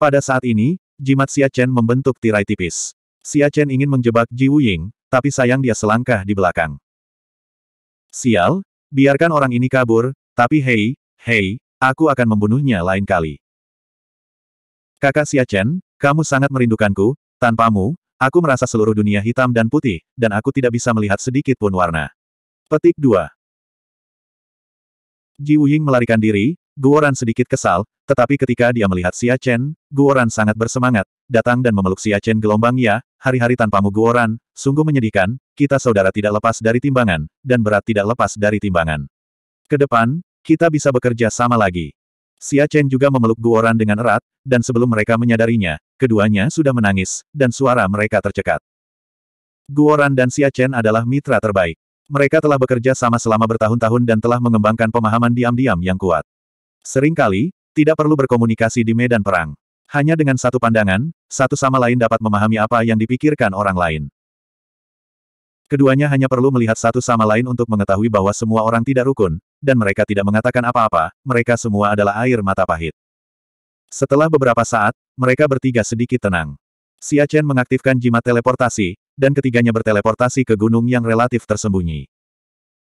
Pada saat ini, jimat Xia Chen membentuk tirai tipis. Xia Chen ingin menjebak Ji Wuying, tapi sayang dia selangkah di belakang. Sial, biarkan orang ini kabur, tapi hei, hei, aku akan membunuhnya lain kali. Kakak Xia Chen, kamu sangat merindukanku, tanpamu, aku merasa seluruh dunia hitam dan putih, dan aku tidak bisa melihat sedikit pun warna. Petik 2. Ji Wuying melarikan diri, Guoran sedikit kesal, tetapi ketika dia melihat Xia Chen, Guoran sangat bersemangat, datang dan memeluk Xia Chen gelombang ya, hari-hari tanpamu Guoran, sungguh menyedihkan, kita saudara tidak lepas dari timbangan, dan berat tidak lepas dari timbangan. Kedepan, kita bisa bekerja sama lagi. Xia Chen juga memeluk Guoran dengan erat, dan sebelum mereka menyadarinya, keduanya sudah menangis, dan suara mereka tercekat. Guoran dan Xia Chen adalah mitra terbaik. Mereka telah bekerja sama selama bertahun-tahun dan telah mengembangkan pemahaman diam-diam yang kuat. Seringkali, tidak perlu berkomunikasi di medan perang. Hanya dengan satu pandangan, satu sama lain dapat memahami apa yang dipikirkan orang lain. Keduanya hanya perlu melihat satu sama lain untuk mengetahui bahwa semua orang tidak rukun, dan mereka tidak mengatakan apa-apa, mereka semua adalah air mata pahit. Setelah beberapa saat, mereka bertiga sedikit tenang. Xia Chen mengaktifkan jimat teleportasi, dan ketiganya berteleportasi ke gunung yang relatif tersembunyi.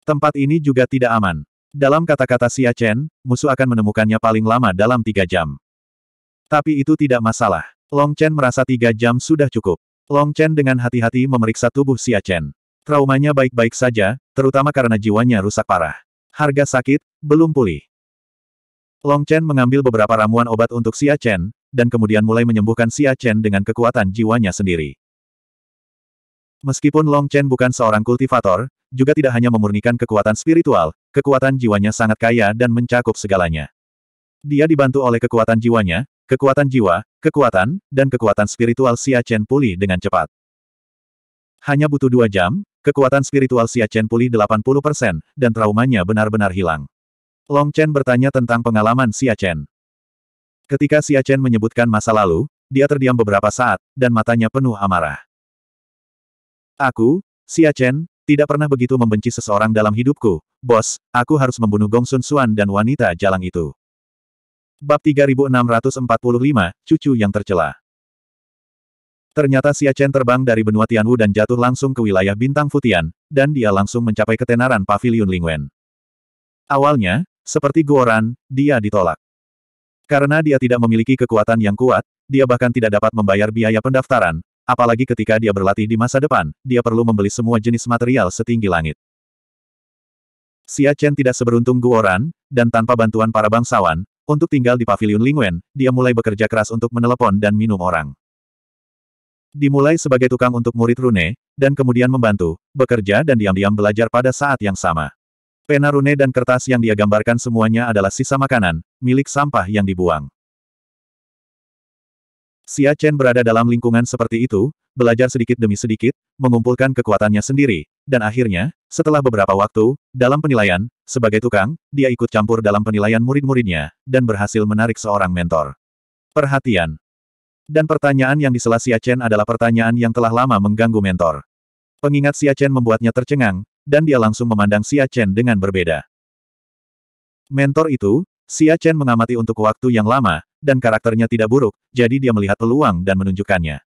Tempat ini juga tidak aman. Dalam kata-kata Xia Chen, musuh akan menemukannya paling lama dalam tiga jam. Tapi itu tidak masalah. Long Chen merasa tiga jam sudah cukup. Long Chen dengan hati-hati memeriksa tubuh Xia Chen. Traumanya baik-baik saja, terutama karena jiwanya rusak parah. Harga sakit, belum pulih. Long Chen mengambil beberapa ramuan obat untuk Xia Chen, dan kemudian mulai menyembuhkan Xia Chen dengan kekuatan jiwanya sendiri. Meskipun Long Chen bukan seorang kultivator, juga tidak hanya memurnikan kekuatan spiritual, kekuatan jiwanya sangat kaya dan mencakup segalanya. Dia dibantu oleh kekuatan jiwanya, kekuatan jiwa, kekuatan, dan kekuatan spiritual Xia Chen pulih dengan cepat. Hanya butuh dua jam, kekuatan spiritual Xia Chen pulih 80%, dan traumanya benar-benar hilang. Long Chen bertanya tentang pengalaman Xia Chen. Ketika Xia Chen menyebutkan masa lalu, dia terdiam beberapa saat, dan matanya penuh amarah. Aku, Xia Chen, tidak pernah begitu membenci seseorang dalam hidupku, bos, aku harus membunuh Gong Sun Suan dan wanita jalang itu. Bab 3645, Cucu yang tercela. Ternyata Xia Chen terbang dari benua Tianwu dan jatuh langsung ke wilayah bintang Futian, dan dia langsung mencapai ketenaran pavilion Lingwen. Awalnya, seperti Guoran, dia ditolak. Karena dia tidak memiliki kekuatan yang kuat, dia bahkan tidak dapat membayar biaya pendaftaran, Apalagi ketika dia berlatih di masa depan, dia perlu membeli semua jenis material setinggi langit. Xia Chen tidak seberuntung Guoran, dan tanpa bantuan para bangsawan, untuk tinggal di Paviliun Lingwen, dia mulai bekerja keras untuk menelepon dan minum orang. Dimulai sebagai tukang untuk murid Rune, dan kemudian membantu, bekerja dan diam-diam belajar pada saat yang sama. Pena Rune dan kertas yang dia gambarkan semuanya adalah sisa makanan, milik sampah yang dibuang. Xia Chen berada dalam lingkungan seperti itu, belajar sedikit demi sedikit, mengumpulkan kekuatannya sendiri, dan akhirnya, setelah beberapa waktu, dalam penilaian, sebagai tukang, dia ikut campur dalam penilaian murid-muridnya, dan berhasil menarik seorang mentor. Perhatian. Dan pertanyaan yang disela Xia Chen adalah pertanyaan yang telah lama mengganggu mentor. Pengingat Xia Chen membuatnya tercengang, dan dia langsung memandang Xia Chen dengan berbeda. Mentor itu, Xia Chen mengamati untuk waktu yang lama, dan karakternya tidak buruk, jadi dia melihat peluang dan menunjukkannya.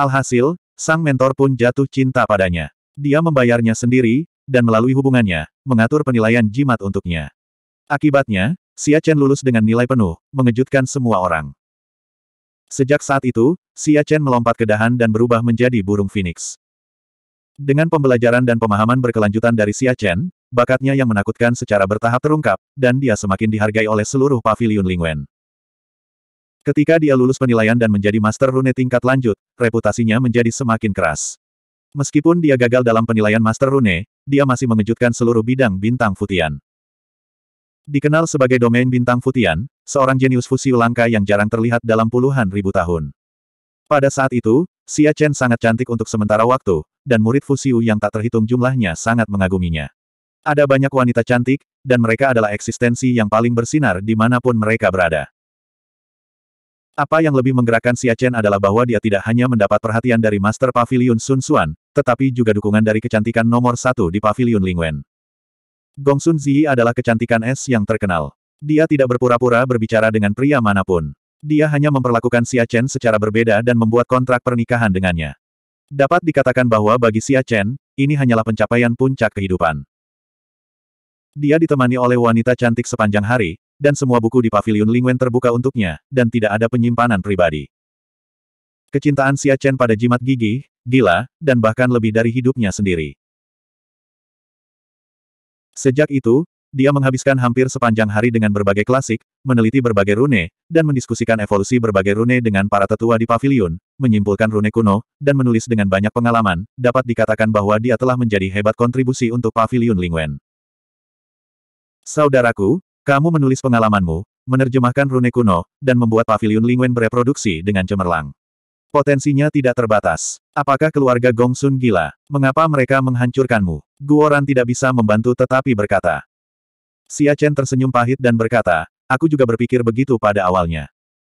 Alhasil, sang mentor pun jatuh cinta padanya. Dia membayarnya sendiri, dan melalui hubungannya, mengatur penilaian jimat untuknya. Akibatnya, Xia Chen lulus dengan nilai penuh, mengejutkan semua orang. Sejak saat itu, Xia Chen melompat ke dahan dan berubah menjadi burung phoenix. Dengan pembelajaran dan pemahaman berkelanjutan dari Xia Chen, bakatnya yang menakutkan secara bertahap terungkap, dan dia semakin dihargai oleh seluruh pavilion Lingwen. Ketika dia lulus penilaian dan menjadi Master Rune tingkat lanjut, reputasinya menjadi semakin keras. Meskipun dia gagal dalam penilaian Master Rune, dia masih mengejutkan seluruh bidang bintang Futian. Dikenal sebagai domain bintang Futian, seorang jenius fusi langka yang jarang terlihat dalam puluhan ribu tahun. Pada saat itu, Xia Chen sangat cantik untuk sementara waktu, dan murid fusiu yang tak terhitung jumlahnya sangat mengaguminya. Ada banyak wanita cantik, dan mereka adalah eksistensi yang paling bersinar di dimanapun mereka berada. Apa yang lebih menggerakkan Xia Chen adalah bahwa dia tidak hanya mendapat perhatian dari Master Pavilion Sun Xuan, tetapi juga dukungan dari kecantikan nomor satu di Pavilion Lingwen. Gong Sun Ziyi adalah kecantikan es yang terkenal. Dia tidak berpura-pura berbicara dengan pria manapun. Dia hanya memperlakukan Xia Chen secara berbeda dan membuat kontrak pernikahan dengannya. Dapat dikatakan bahwa bagi Xia Chen, ini hanyalah pencapaian puncak kehidupan. Dia ditemani oleh wanita cantik sepanjang hari, dan semua buku di pavilion Lingwen terbuka untuknya, dan tidak ada penyimpanan pribadi. Kecintaan Xia Chen pada jimat gigi, gila, dan bahkan lebih dari hidupnya sendiri. Sejak itu, dia menghabiskan hampir sepanjang hari dengan berbagai klasik, meneliti berbagai rune, dan mendiskusikan evolusi berbagai rune dengan para tetua di pavilion, menyimpulkan rune kuno, dan menulis dengan banyak pengalaman, dapat dikatakan bahwa dia telah menjadi hebat kontribusi untuk pavilion Lingwen. Saudaraku, kamu menulis pengalamanmu, menerjemahkan rune kuno, dan membuat pavilion Lingwen bereproduksi dengan cemerlang. Potensinya tidak terbatas. Apakah keluarga Gongsun gila? Mengapa mereka menghancurkanmu? Guoran tidak bisa membantu tetapi berkata. Xia Chen tersenyum pahit dan berkata, aku juga berpikir begitu pada awalnya.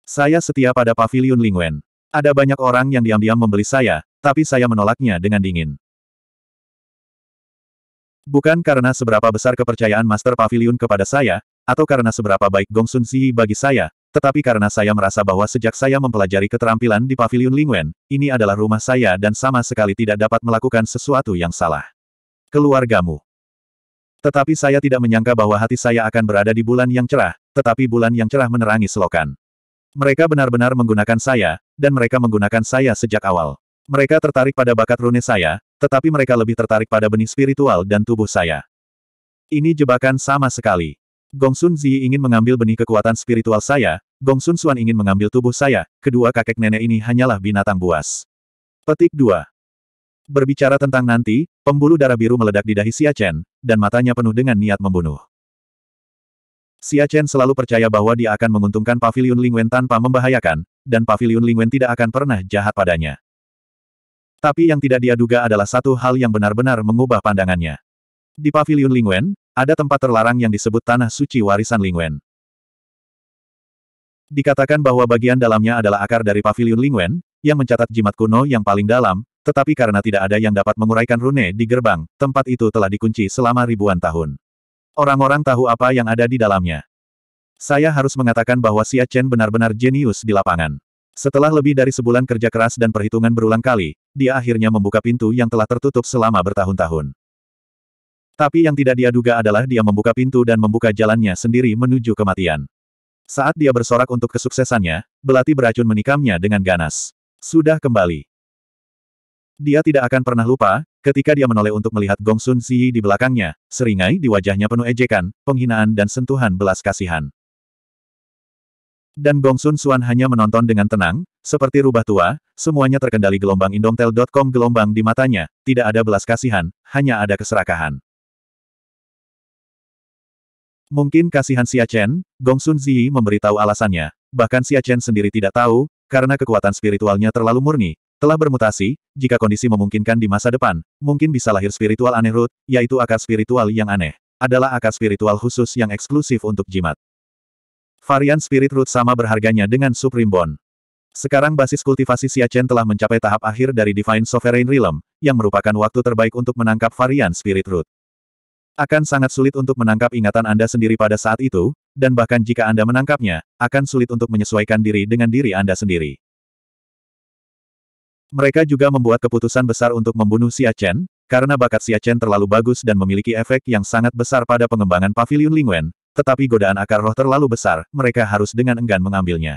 Saya setia pada pavilion Lingwen. Ada banyak orang yang diam-diam membeli saya, tapi saya menolaknya dengan dingin. Bukan karena seberapa besar kepercayaan Master Pavilion kepada saya, atau karena seberapa baik Gong Sun Ziyi bagi saya, tetapi karena saya merasa bahwa sejak saya mempelajari keterampilan di Paviliun Lingwen, ini adalah rumah saya dan sama sekali tidak dapat melakukan sesuatu yang salah. Keluargamu. Tetapi saya tidak menyangka bahwa hati saya akan berada di bulan yang cerah, tetapi bulan yang cerah menerangi selokan. Mereka benar-benar menggunakan saya, dan mereka menggunakan saya sejak awal. Mereka tertarik pada bakat rune saya, tetapi mereka lebih tertarik pada benih spiritual dan tubuh saya. Ini jebakan sama sekali. Gongsun Zi ingin mengambil benih kekuatan spiritual saya, Gongsun Suan ingin mengambil tubuh saya, kedua kakek nenek ini hanyalah binatang buas. Petik 2. Berbicara tentang nanti, pembuluh darah biru meledak di dahi Xia Chen, dan matanya penuh dengan niat membunuh. Xia Chen selalu percaya bahwa dia akan menguntungkan Paviliun Lingwen tanpa membahayakan, dan Paviliun Lingwen tidak akan pernah jahat padanya. Tapi yang tidak dia duga adalah satu hal yang benar-benar mengubah pandangannya. Di Paviliun Lingwen, ada tempat terlarang yang disebut Tanah Suci Warisan Lingwen. Dikatakan bahwa bagian dalamnya adalah akar dari Paviliun Lingwen, yang mencatat jimat kuno yang paling dalam, tetapi karena tidak ada yang dapat menguraikan rune di gerbang, tempat itu telah dikunci selama ribuan tahun. Orang-orang tahu apa yang ada di dalamnya. Saya harus mengatakan bahwa Xia Chen benar-benar jenius di lapangan. Setelah lebih dari sebulan kerja keras dan perhitungan berulang kali, dia akhirnya membuka pintu yang telah tertutup selama bertahun-tahun. Tapi yang tidak dia duga adalah dia membuka pintu dan membuka jalannya sendiri menuju kematian. Saat dia bersorak untuk kesuksesannya, belati beracun menikamnya dengan ganas. Sudah kembali. Dia tidak akan pernah lupa, ketika dia menoleh untuk melihat Gong Sun Ziyi di belakangnya, seringai di wajahnya penuh ejekan, penghinaan dan sentuhan belas kasihan. Dan Gong Sun Suan hanya menonton dengan tenang, seperti rubah tua, semuanya terkendali gelombang indomtel.com gelombang di matanya, tidak ada belas kasihan, hanya ada keserakahan. Mungkin kasihan Xia Chen, Gong Sun Ziyi memberitahu alasannya. Bahkan Xia Chen sendiri tidak tahu, karena kekuatan spiritualnya terlalu murni, telah bermutasi, jika kondisi memungkinkan di masa depan, mungkin bisa lahir spiritual aneh root, yaitu akar spiritual yang aneh. Adalah akar spiritual khusus yang eksklusif untuk jimat. Varian spirit root sama berharganya dengan Supreme Bond. Sekarang basis kultivasi Xia Chen telah mencapai tahap akhir dari Divine Sovereign Realm, yang merupakan waktu terbaik untuk menangkap varian spirit root. Akan sangat sulit untuk menangkap ingatan Anda sendiri pada saat itu, dan bahkan jika Anda menangkapnya, akan sulit untuk menyesuaikan diri dengan diri Anda sendiri. Mereka juga membuat keputusan besar untuk membunuh Xia Chen, karena bakat Xia Chen terlalu bagus dan memiliki efek yang sangat besar pada pengembangan pavilion Lingwen, tetapi godaan akar roh terlalu besar, mereka harus dengan enggan mengambilnya.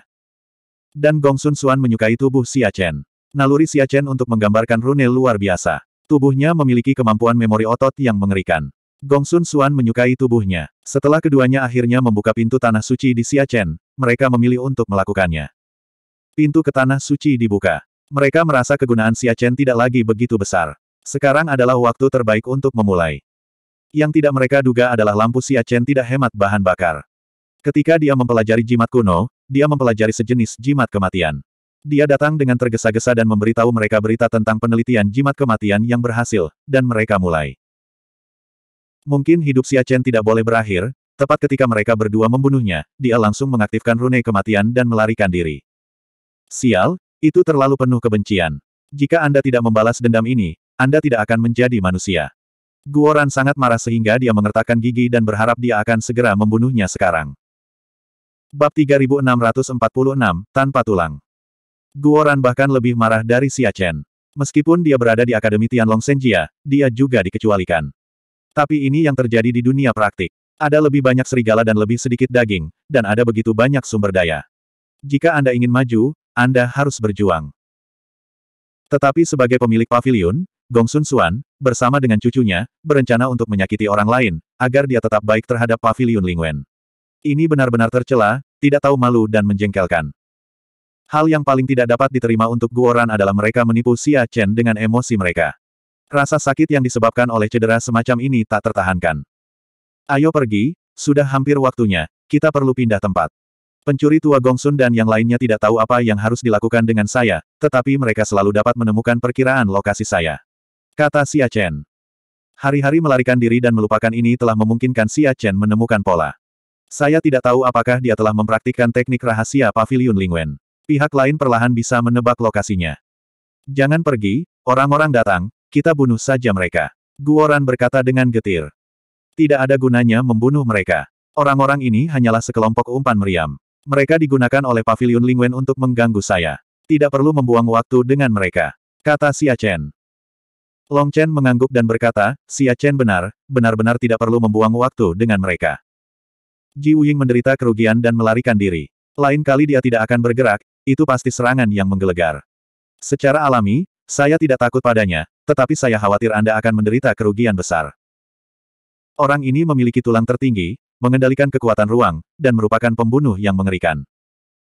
Dan Gong Sun Suan menyukai tubuh Xia Chen. Naluri Xia Chen untuk menggambarkan rune luar biasa. Tubuhnya memiliki kemampuan memori otot yang mengerikan. Gongsun Suan menyukai tubuhnya. Setelah keduanya akhirnya membuka pintu tanah suci di Siachen, mereka memilih untuk melakukannya. Pintu ke tanah suci dibuka. Mereka merasa kegunaan Siachen tidak lagi begitu besar. Sekarang adalah waktu terbaik untuk memulai. Yang tidak mereka duga adalah lampu Siachen tidak hemat bahan bakar. Ketika dia mempelajari jimat kuno, dia mempelajari sejenis jimat kematian. Dia datang dengan tergesa-gesa dan memberitahu mereka berita tentang penelitian jimat kematian yang berhasil, dan mereka mulai. Mungkin hidup Siachen tidak boleh berakhir, tepat ketika mereka berdua membunuhnya, dia langsung mengaktifkan rune kematian dan melarikan diri. Sial, itu terlalu penuh kebencian. Jika Anda tidak membalas dendam ini, Anda tidak akan menjadi manusia. Guoran sangat marah sehingga dia mengertakkan gigi dan berharap dia akan segera membunuhnya sekarang. Bab 3646, Tanpa Tulang Guoran bahkan lebih marah dari Siachen. Meskipun dia berada di Akademi Tianlong Senjia, dia juga dikecualikan. Tapi ini yang terjadi di dunia praktik. Ada lebih banyak serigala dan lebih sedikit daging, dan ada begitu banyak sumber daya. Jika Anda ingin maju, Anda harus berjuang. Tetapi sebagai pemilik pavilion, Gong Sun Xuan bersama dengan cucunya, berencana untuk menyakiti orang lain, agar dia tetap baik terhadap pavilion Lingwen. Ini benar-benar tercela, tidak tahu malu dan menjengkelkan. Hal yang paling tidak dapat diterima untuk Guoran adalah mereka menipu Xia Chen dengan emosi mereka. Rasa sakit yang disebabkan oleh cedera semacam ini tak tertahankan. Ayo pergi, sudah hampir waktunya, kita perlu pindah tempat. Pencuri tua Gongsun dan yang lainnya tidak tahu apa yang harus dilakukan dengan saya, tetapi mereka selalu dapat menemukan perkiraan lokasi saya. Kata Xia Chen. Hari-hari melarikan diri dan melupakan ini telah memungkinkan Xia Chen menemukan pola. Saya tidak tahu apakah dia telah mempraktikkan teknik rahasia pavilion Lingwen. Pihak lain perlahan bisa menebak lokasinya. Jangan pergi, orang-orang datang, kita bunuh saja mereka. Guoran berkata dengan getir. Tidak ada gunanya membunuh mereka. Orang-orang ini hanyalah sekelompok umpan meriam. Mereka digunakan oleh Paviliun Lingwen untuk mengganggu saya. Tidak perlu membuang waktu dengan mereka. Kata Xia Chen. Long Chen mengangguk dan berkata, Xia Chen benar, benar-benar tidak perlu membuang waktu dengan mereka. Ji Wuying menderita kerugian dan melarikan diri. Lain kali dia tidak akan bergerak, itu pasti serangan yang menggelegar. Secara alami, saya tidak takut padanya, tetapi saya khawatir Anda akan menderita kerugian besar. Orang ini memiliki tulang tertinggi, mengendalikan kekuatan ruang, dan merupakan pembunuh yang mengerikan.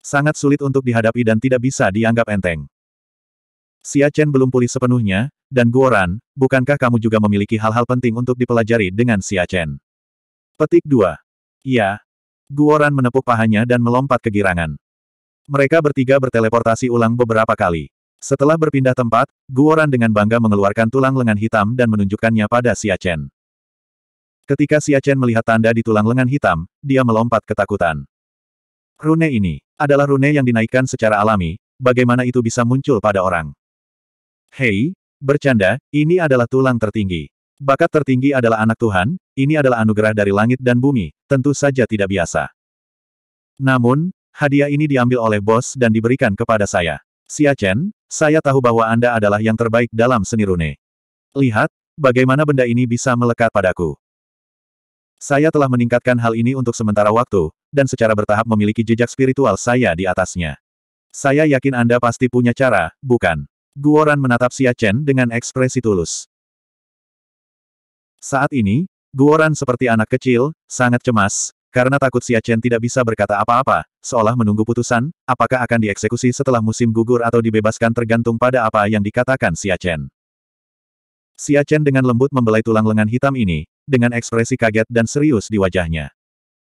Sangat sulit untuk dihadapi dan tidak bisa dianggap enteng. Xia Chen belum pulih sepenuhnya, dan Guoran, bukankah kamu juga memiliki hal-hal penting untuk dipelajari dengan Xia Chen? Petik 2. Iya. Guoran menepuk pahanya dan melompat kegirangan. Mereka bertiga berteleportasi ulang beberapa kali. Setelah berpindah tempat, Guoran dengan bangga mengeluarkan tulang lengan hitam dan menunjukkannya pada Xia Chen. Ketika Xia Chen melihat tanda di tulang lengan hitam, dia melompat ketakutan. Rune ini adalah rune yang dinaikkan secara alami, bagaimana itu bisa muncul pada orang? Hei, bercanda, ini adalah tulang tertinggi. Bakat tertinggi adalah anak Tuhan, ini adalah anugerah dari langit dan bumi, tentu saja tidak biasa. Namun, hadiah ini diambil oleh bos dan diberikan kepada saya. Xia Chen, saya tahu bahwa Anda adalah yang terbaik dalam seni rune. Lihat, bagaimana benda ini bisa melekat padaku. Saya telah meningkatkan hal ini untuk sementara waktu, dan secara bertahap memiliki jejak spiritual saya di atasnya. Saya yakin Anda pasti punya cara, bukan? Guoran menatap Xia Chen dengan ekspresi tulus. Saat ini, Guoran seperti anak kecil, sangat cemas, karena takut Xia Chen tidak bisa berkata apa-apa, seolah menunggu putusan, apakah akan dieksekusi setelah musim gugur atau dibebaskan tergantung pada apa yang dikatakan Xia Chen. Xia Chen dengan lembut membelai tulang lengan hitam ini, dengan ekspresi kaget dan serius di wajahnya.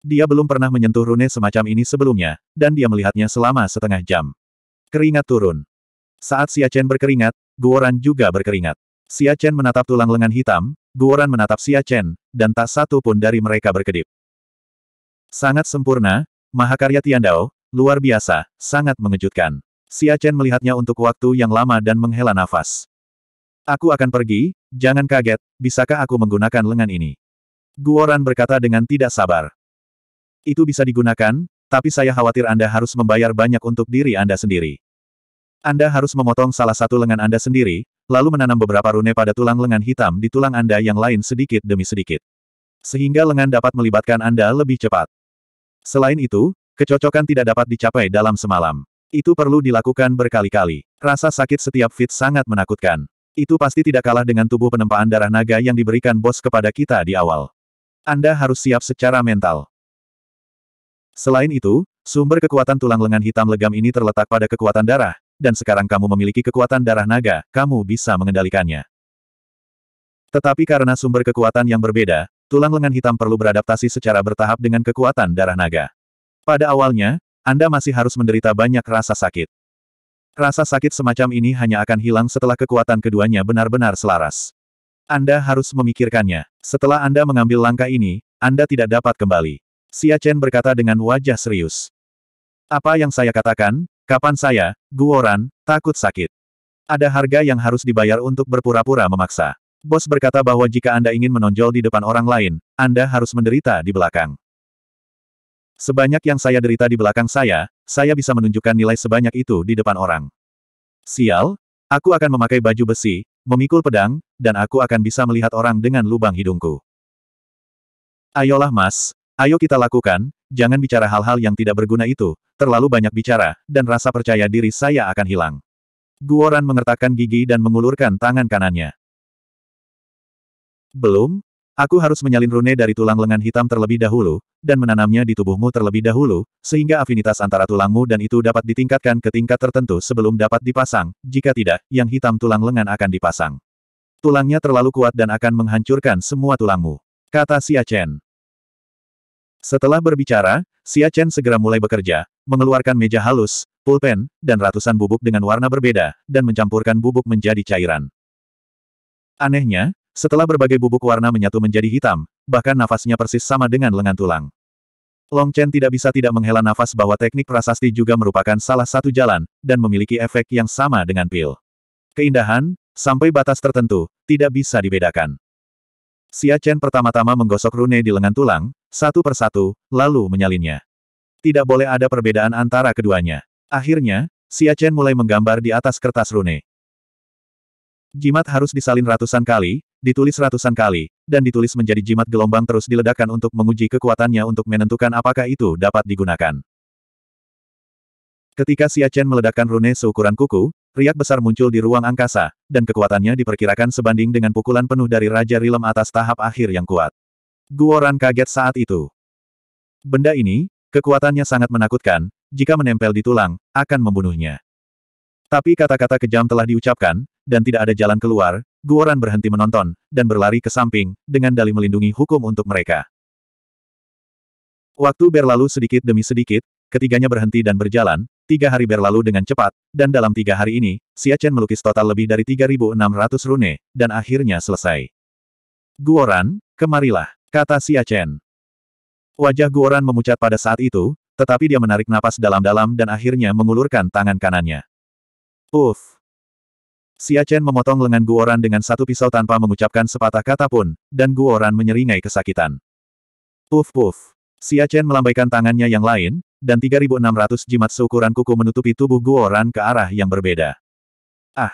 Dia belum pernah menyentuh rune semacam ini sebelumnya, dan dia melihatnya selama setengah jam. Keringat turun. Saat Xia Chen berkeringat, Guoran juga berkeringat. Xia Chen menatap tulang lengan hitam, Guoran menatap Xia Chen, dan tak satu pun dari mereka berkedip. Sangat sempurna, Mahakarya Tiandao, luar biasa, sangat mengejutkan. Xia Chen melihatnya untuk waktu yang lama dan menghela nafas. Aku akan pergi, jangan kaget, bisakah aku menggunakan lengan ini? Guoran berkata dengan tidak sabar. Itu bisa digunakan, tapi saya khawatir Anda harus membayar banyak untuk diri Anda sendiri. Anda harus memotong salah satu lengan Anda sendiri, lalu menanam beberapa rune pada tulang lengan hitam di tulang Anda yang lain sedikit demi sedikit. Sehingga lengan dapat melibatkan Anda lebih cepat. Selain itu, kecocokan tidak dapat dicapai dalam semalam. Itu perlu dilakukan berkali-kali. Rasa sakit setiap fit sangat menakutkan. Itu pasti tidak kalah dengan tubuh penempaan darah naga yang diberikan bos kepada kita di awal. Anda harus siap secara mental. Selain itu, sumber kekuatan tulang lengan hitam legam ini terletak pada kekuatan darah, dan sekarang kamu memiliki kekuatan darah naga, kamu bisa mengendalikannya. Tetapi karena sumber kekuatan yang berbeda, tulang lengan hitam perlu beradaptasi secara bertahap dengan kekuatan darah naga. Pada awalnya, Anda masih harus menderita banyak rasa sakit. Rasa sakit semacam ini hanya akan hilang setelah kekuatan keduanya benar-benar selaras. Anda harus memikirkannya. Setelah Anda mengambil langkah ini, Anda tidak dapat kembali. Xia Chen berkata dengan wajah serius. Apa yang saya katakan, kapan saya, Guoran, takut sakit. Ada harga yang harus dibayar untuk berpura-pura memaksa. Bos berkata bahwa jika Anda ingin menonjol di depan orang lain, Anda harus menderita di belakang. Sebanyak yang saya derita di belakang saya, saya bisa menunjukkan nilai sebanyak itu di depan orang. Sial, aku akan memakai baju besi, memikul pedang, dan aku akan bisa melihat orang dengan lubang hidungku. Ayolah mas, ayo kita lakukan, jangan bicara hal-hal yang tidak berguna itu, terlalu banyak bicara, dan rasa percaya diri saya akan hilang. Guoran mengertakkan gigi dan mengulurkan tangan kanannya. Belum, aku harus menyalin rune dari tulang lengan hitam terlebih dahulu, dan menanamnya di tubuhmu terlebih dahulu, sehingga afinitas antara tulangmu dan itu dapat ditingkatkan ke tingkat tertentu sebelum dapat dipasang, jika tidak, yang hitam tulang lengan akan dipasang. Tulangnya terlalu kuat dan akan menghancurkan semua tulangmu, kata Xia Chen. Setelah berbicara, Xia Chen segera mulai bekerja, mengeluarkan meja halus, pulpen, dan ratusan bubuk dengan warna berbeda, dan mencampurkan bubuk menjadi cairan. Anehnya, setelah berbagai bubuk warna menyatu menjadi hitam, bahkan nafasnya persis sama dengan lengan tulang. Long Chen tidak bisa tidak menghela nafas bahwa teknik prasasti juga merupakan salah satu jalan, dan memiliki efek yang sama dengan pil. Keindahan, sampai batas tertentu, tidak bisa dibedakan. Xia Chen pertama-tama menggosok rune di lengan tulang, satu persatu, lalu menyalinnya. Tidak boleh ada perbedaan antara keduanya. Akhirnya, Xia Chen mulai menggambar di atas kertas rune. Jimat harus disalin ratusan kali, ditulis ratusan kali, dan ditulis menjadi jimat gelombang terus diledakkan untuk menguji kekuatannya untuk menentukan apakah itu dapat digunakan. Ketika Chen meledakkan rune seukuran kuku, riak besar muncul di ruang angkasa, dan kekuatannya diperkirakan sebanding dengan pukulan penuh dari Raja Rilem atas tahap akhir yang kuat. Guoran kaget saat itu. Benda ini, kekuatannya sangat menakutkan, jika menempel di tulang, akan membunuhnya. Tapi kata-kata kejam telah diucapkan, dan tidak ada jalan keluar, Guoran berhenti menonton, dan berlari ke samping, dengan dalih melindungi hukum untuk mereka. Waktu berlalu sedikit demi sedikit, ketiganya berhenti dan berjalan, tiga hari berlalu dengan cepat, dan dalam tiga hari ini, Siachen melukis total lebih dari 3.600 rune, dan akhirnya selesai. Guoran, kemarilah, kata Siachen. Wajah Guoran memucat pada saat itu, tetapi dia menarik napas dalam-dalam dan akhirnya mengulurkan tangan kanannya. Uff, Xia Chen memotong lengan Guoran dengan satu pisau tanpa mengucapkan sepatah kata pun, dan Guoran menyeringai kesakitan. Puf puf. Xia Chen melambaikan tangannya yang lain, dan 3600 jimat seukuran kuku menutupi tubuh Guoran ke arah yang berbeda. Ah!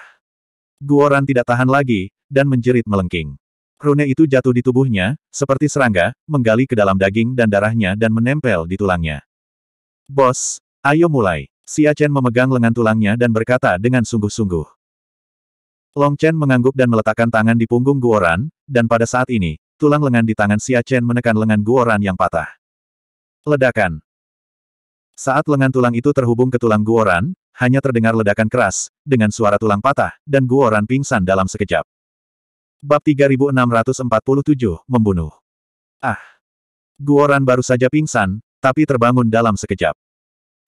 Guoran tidak tahan lagi, dan menjerit melengking. Rune itu jatuh di tubuhnya, seperti serangga, menggali ke dalam daging dan darahnya dan menempel di tulangnya. Bos, ayo mulai. Xia Chen memegang lengan tulangnya dan berkata dengan sungguh-sungguh. Long Chen mengangguk dan meletakkan tangan di punggung Guoran, dan pada saat ini, tulang lengan di tangan Xia Chen menekan lengan Guoran yang patah. Ledakan. Saat lengan tulang itu terhubung ke tulang Guoran, hanya terdengar ledakan keras, dengan suara tulang patah, dan Guoran pingsan dalam sekejap. Bab 3647, Membunuh. Ah! Guoran baru saja pingsan, tapi terbangun dalam sekejap.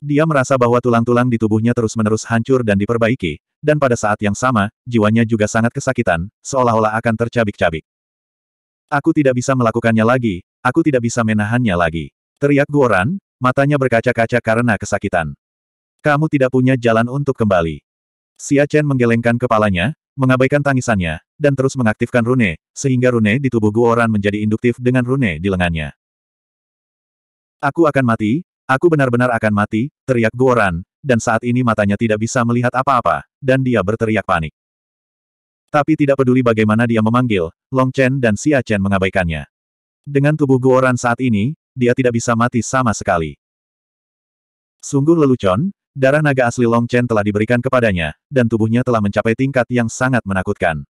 Dia merasa bahwa tulang-tulang di tubuhnya terus-menerus hancur dan diperbaiki, dan pada saat yang sama, jiwanya juga sangat kesakitan, seolah-olah akan tercabik-cabik. Aku tidak bisa melakukannya lagi, aku tidak bisa menahannya lagi. Teriak Guoran, matanya berkaca-kaca karena kesakitan. Kamu tidak punya jalan untuk kembali. Xia Chen menggelengkan kepalanya, mengabaikan tangisannya, dan terus mengaktifkan rune, sehingga rune di tubuh Guoran menjadi induktif dengan rune di lengannya. Aku akan mati, Aku benar-benar akan mati, teriak Guoran, dan saat ini matanya tidak bisa melihat apa-apa, dan dia berteriak panik. Tapi tidak peduli bagaimana dia memanggil, Long Chen dan Xia Chen mengabaikannya. Dengan tubuh Guoran saat ini, dia tidak bisa mati sama sekali. Sungguh lelucon, darah naga asli Long Chen telah diberikan kepadanya, dan tubuhnya telah mencapai tingkat yang sangat menakutkan.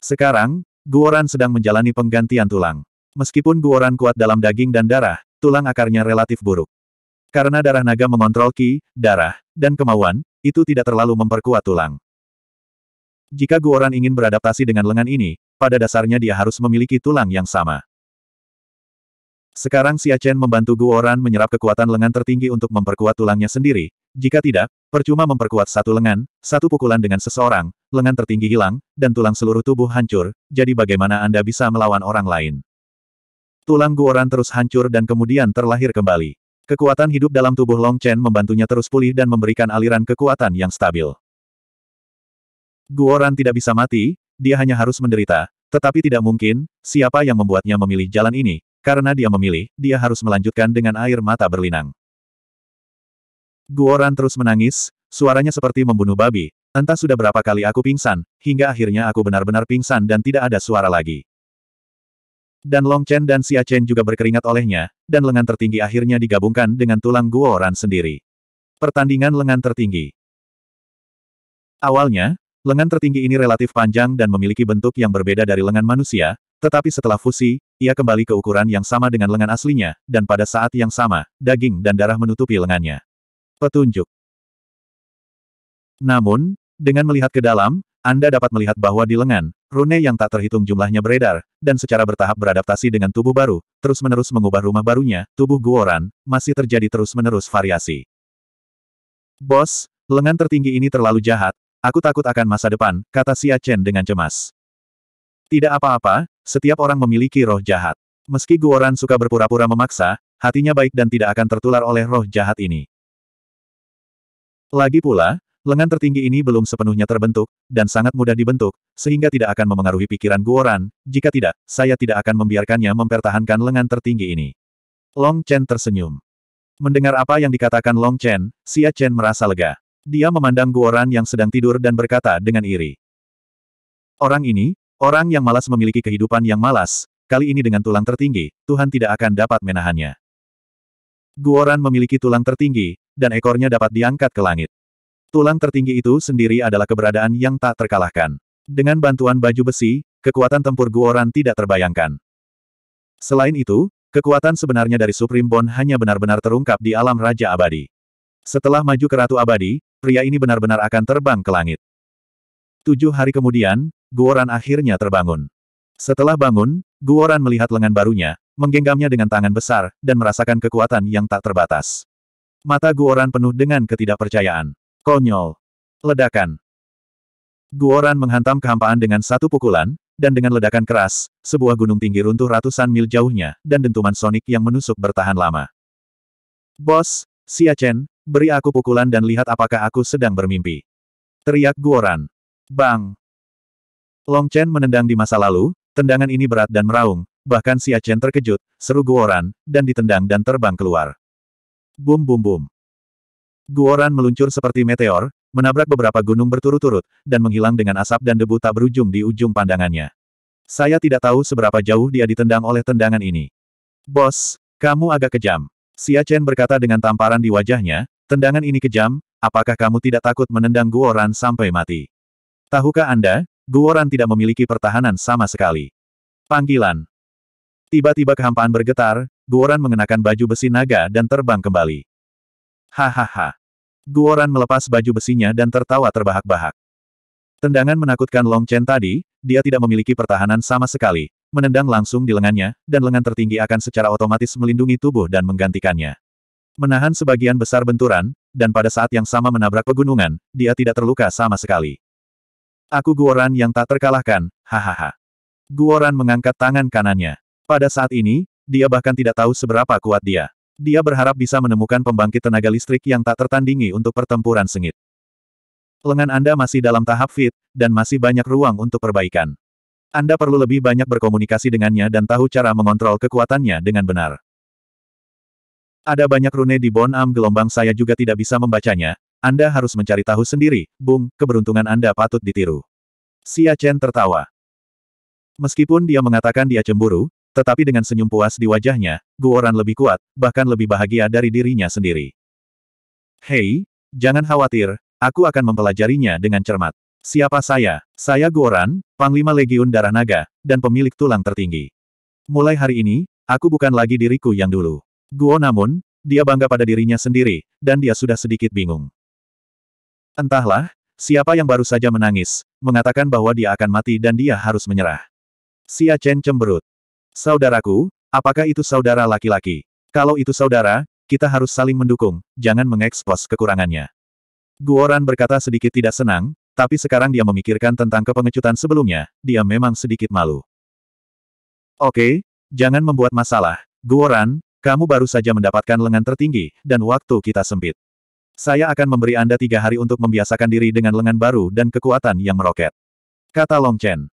Sekarang, Guoran sedang menjalani penggantian tulang. Meskipun Guoran kuat dalam daging dan darah, tulang akarnya relatif buruk. Karena darah naga mengontrol ki, darah, dan kemauan, itu tidak terlalu memperkuat tulang. Jika Guoran ingin beradaptasi dengan lengan ini, pada dasarnya dia harus memiliki tulang yang sama. Sekarang Siachen membantu Guoran menyerap kekuatan lengan tertinggi untuk memperkuat tulangnya sendiri, jika tidak, percuma memperkuat satu lengan, satu pukulan dengan seseorang, lengan tertinggi hilang, dan tulang seluruh tubuh hancur, jadi bagaimana Anda bisa melawan orang lain? Tulang Guoran terus hancur dan kemudian terlahir kembali. Kekuatan hidup dalam tubuh Long Chen membantunya terus pulih dan memberikan aliran kekuatan yang stabil. Guoran tidak bisa mati, dia hanya harus menderita, tetapi tidak mungkin, siapa yang membuatnya memilih jalan ini, karena dia memilih, dia harus melanjutkan dengan air mata berlinang. Guoran terus menangis, suaranya seperti membunuh babi, entah sudah berapa kali aku pingsan, hingga akhirnya aku benar-benar pingsan dan tidak ada suara lagi. Dan Long Chen dan Xia Chen juga berkeringat olehnya, dan lengan tertinggi akhirnya digabungkan dengan tulang guo ran sendiri. Pertandingan lengan tertinggi Awalnya, lengan tertinggi ini relatif panjang dan memiliki bentuk yang berbeda dari lengan manusia, tetapi setelah fusi, ia kembali ke ukuran yang sama dengan lengan aslinya, dan pada saat yang sama, daging dan darah menutupi lengannya. Petunjuk Namun, dengan melihat ke dalam, anda dapat melihat bahwa di lengan, rune yang tak terhitung jumlahnya beredar, dan secara bertahap beradaptasi dengan tubuh baru, terus-menerus mengubah rumah barunya, tubuh Guoran, masih terjadi terus-menerus variasi. Bos, lengan tertinggi ini terlalu jahat, aku takut akan masa depan, kata Xia Chen dengan cemas. Tidak apa-apa, setiap orang memiliki roh jahat. Meski Guoran suka berpura-pura memaksa, hatinya baik dan tidak akan tertular oleh roh jahat ini. Lagi pula, Lengan tertinggi ini belum sepenuhnya terbentuk, dan sangat mudah dibentuk, sehingga tidak akan memengaruhi pikiran Guoran, jika tidak, saya tidak akan membiarkannya mempertahankan lengan tertinggi ini. Long Chen tersenyum. Mendengar apa yang dikatakan Long Chen, Xia Chen merasa lega. Dia memandang Guoran yang sedang tidur dan berkata dengan iri. Orang ini, orang yang malas memiliki kehidupan yang malas, kali ini dengan tulang tertinggi, Tuhan tidak akan dapat menahannya. Guoran memiliki tulang tertinggi, dan ekornya dapat diangkat ke langit. Tulang tertinggi itu sendiri adalah keberadaan yang tak terkalahkan. Dengan bantuan baju besi, kekuatan tempur Guoran tidak terbayangkan. Selain itu, kekuatan sebenarnya dari Supreme Bond hanya benar-benar terungkap di alam Raja Abadi. Setelah maju ke Ratu Abadi, pria ini benar-benar akan terbang ke langit. Tujuh hari kemudian, Guoran akhirnya terbangun. Setelah bangun, Guoran melihat lengan barunya, menggenggamnya dengan tangan besar, dan merasakan kekuatan yang tak terbatas. Mata Guoran penuh dengan ketidakpercayaan. Konyol. Ledakan. Guoran menghantam kehampaan dengan satu pukulan, dan dengan ledakan keras, sebuah gunung tinggi runtuh ratusan mil jauhnya, dan dentuman sonik yang menusuk bertahan lama. Bos, Siachen, beri aku pukulan dan lihat apakah aku sedang bermimpi. Teriak Guoran. Bang! Long Chen menendang di masa lalu, tendangan ini berat dan meraung, bahkan Siachen terkejut, seru Guoran, dan ditendang dan terbang keluar. Bum bum bum. Guoran meluncur seperti meteor, menabrak beberapa gunung berturut-turut, dan menghilang dengan asap dan debu tak berujung di ujung pandangannya. Saya tidak tahu seberapa jauh dia ditendang oleh tendangan ini. Bos, kamu agak kejam. Xia Chen berkata dengan tamparan di wajahnya, tendangan ini kejam, apakah kamu tidak takut menendang Guoran sampai mati? Tahukah Anda, Guoran tidak memiliki pertahanan sama sekali. Panggilan. Tiba-tiba kehampaan bergetar, Guoran mengenakan baju besi naga dan terbang kembali. Hahaha. Guoran melepas baju besinya dan tertawa terbahak-bahak. Tendangan menakutkan Long Chen tadi, dia tidak memiliki pertahanan sama sekali, menendang langsung di lengannya, dan lengan tertinggi akan secara otomatis melindungi tubuh dan menggantikannya. Menahan sebagian besar benturan, dan pada saat yang sama menabrak pegunungan, dia tidak terluka sama sekali. Aku Guoran yang tak terkalahkan, hahaha. Guoran mengangkat tangan kanannya. Pada saat ini, dia bahkan tidak tahu seberapa kuat dia. Dia berharap bisa menemukan pembangkit tenaga listrik yang tak tertandingi untuk pertempuran sengit. Lengan Anda masih dalam tahap fit, dan masih banyak ruang untuk perbaikan. Anda perlu lebih banyak berkomunikasi dengannya dan tahu cara mengontrol kekuatannya dengan benar. Ada banyak rune di Bonam gelombang saya juga tidak bisa membacanya, Anda harus mencari tahu sendiri, Bung, keberuntungan Anda patut ditiru. Xia Chen tertawa. Meskipun dia mengatakan dia cemburu, tetapi dengan senyum puas di wajahnya, Guoran lebih kuat, bahkan lebih bahagia dari dirinya sendiri. Hei, jangan khawatir, aku akan mempelajarinya dengan cermat. Siapa saya? Saya Guoran, Panglima Legiun Darah Naga, dan pemilik tulang tertinggi. Mulai hari ini, aku bukan lagi diriku yang dulu. Guo namun, dia bangga pada dirinya sendiri, dan dia sudah sedikit bingung. Entahlah, siapa yang baru saja menangis, mengatakan bahwa dia akan mati dan dia harus menyerah. Xia Chen cemberut. Saudaraku, apakah itu saudara laki-laki? Kalau itu saudara, kita harus saling mendukung, jangan mengekspos kekurangannya. Guoran berkata sedikit tidak senang, tapi sekarang dia memikirkan tentang kepengecutan sebelumnya, dia memang sedikit malu. Oke, jangan membuat masalah. Guoran, kamu baru saja mendapatkan lengan tertinggi, dan waktu kita sempit. Saya akan memberi Anda tiga hari untuk membiasakan diri dengan lengan baru dan kekuatan yang meroket. Kata Long Chen.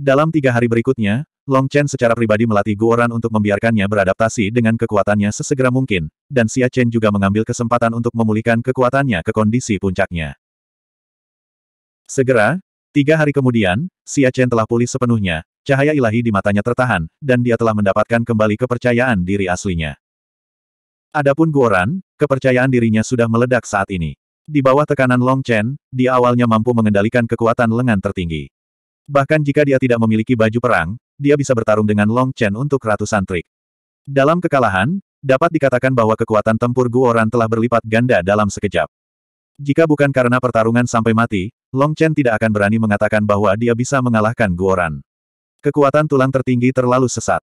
Dalam tiga hari berikutnya, Long Chen secara pribadi melatih Guoran untuk membiarkannya beradaptasi dengan kekuatannya sesegera mungkin, dan Xia Chen juga mengambil kesempatan untuk memulihkan kekuatannya ke kondisi puncaknya. Segera, tiga hari kemudian, Xia Chen telah pulih sepenuhnya, cahaya ilahi di matanya tertahan, dan dia telah mendapatkan kembali kepercayaan diri aslinya. Adapun Guoran, kepercayaan dirinya sudah meledak saat ini. Di bawah tekanan Long Chen, dia awalnya mampu mengendalikan kekuatan lengan tertinggi. Bahkan jika dia tidak memiliki baju perang, dia bisa bertarung dengan Long Chen untuk ratusan trik. Dalam kekalahan, dapat dikatakan bahwa kekuatan tempur Guoran telah berlipat ganda dalam sekejap. Jika bukan karena pertarungan sampai mati, Long Chen tidak akan berani mengatakan bahwa dia bisa mengalahkan Guoran. Kekuatan tulang tertinggi terlalu sesat.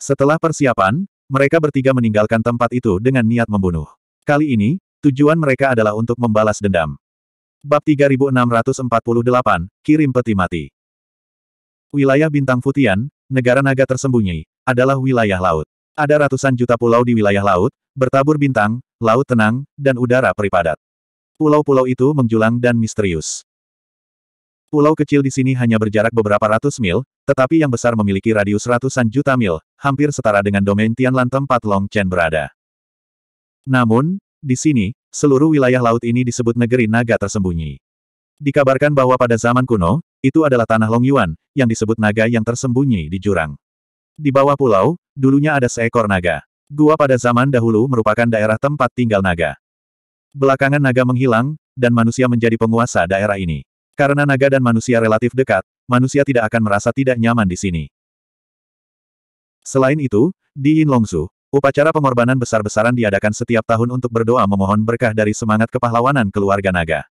Setelah persiapan, mereka bertiga meninggalkan tempat itu dengan niat membunuh. Kali ini, tujuan mereka adalah untuk membalas dendam. Bab 3648, Kirim Peti Mati Wilayah Bintang Futian, negara naga tersembunyi, adalah wilayah laut. Ada ratusan juta pulau di wilayah laut, bertabur bintang, laut tenang, dan udara peripadat. Pulau-pulau itu menjulang dan misterius. Pulau kecil di sini hanya berjarak beberapa ratus mil, tetapi yang besar memiliki radius ratusan juta mil, hampir setara dengan domain Tianlan tempat Chen berada. Namun, di sini, seluruh wilayah laut ini disebut negeri naga tersembunyi. Dikabarkan bahwa pada zaman kuno, itu adalah tanah Long Yuan, yang disebut naga yang tersembunyi di jurang. Di bawah pulau, dulunya ada seekor naga. Gua pada zaman dahulu merupakan daerah tempat tinggal naga. Belakangan naga menghilang, dan manusia menjadi penguasa daerah ini. Karena naga dan manusia relatif dekat, manusia tidak akan merasa tidak nyaman di sini. Selain itu, di Longzu, upacara pengorbanan besar-besaran diadakan setiap tahun untuk berdoa memohon berkah dari semangat kepahlawanan keluarga naga.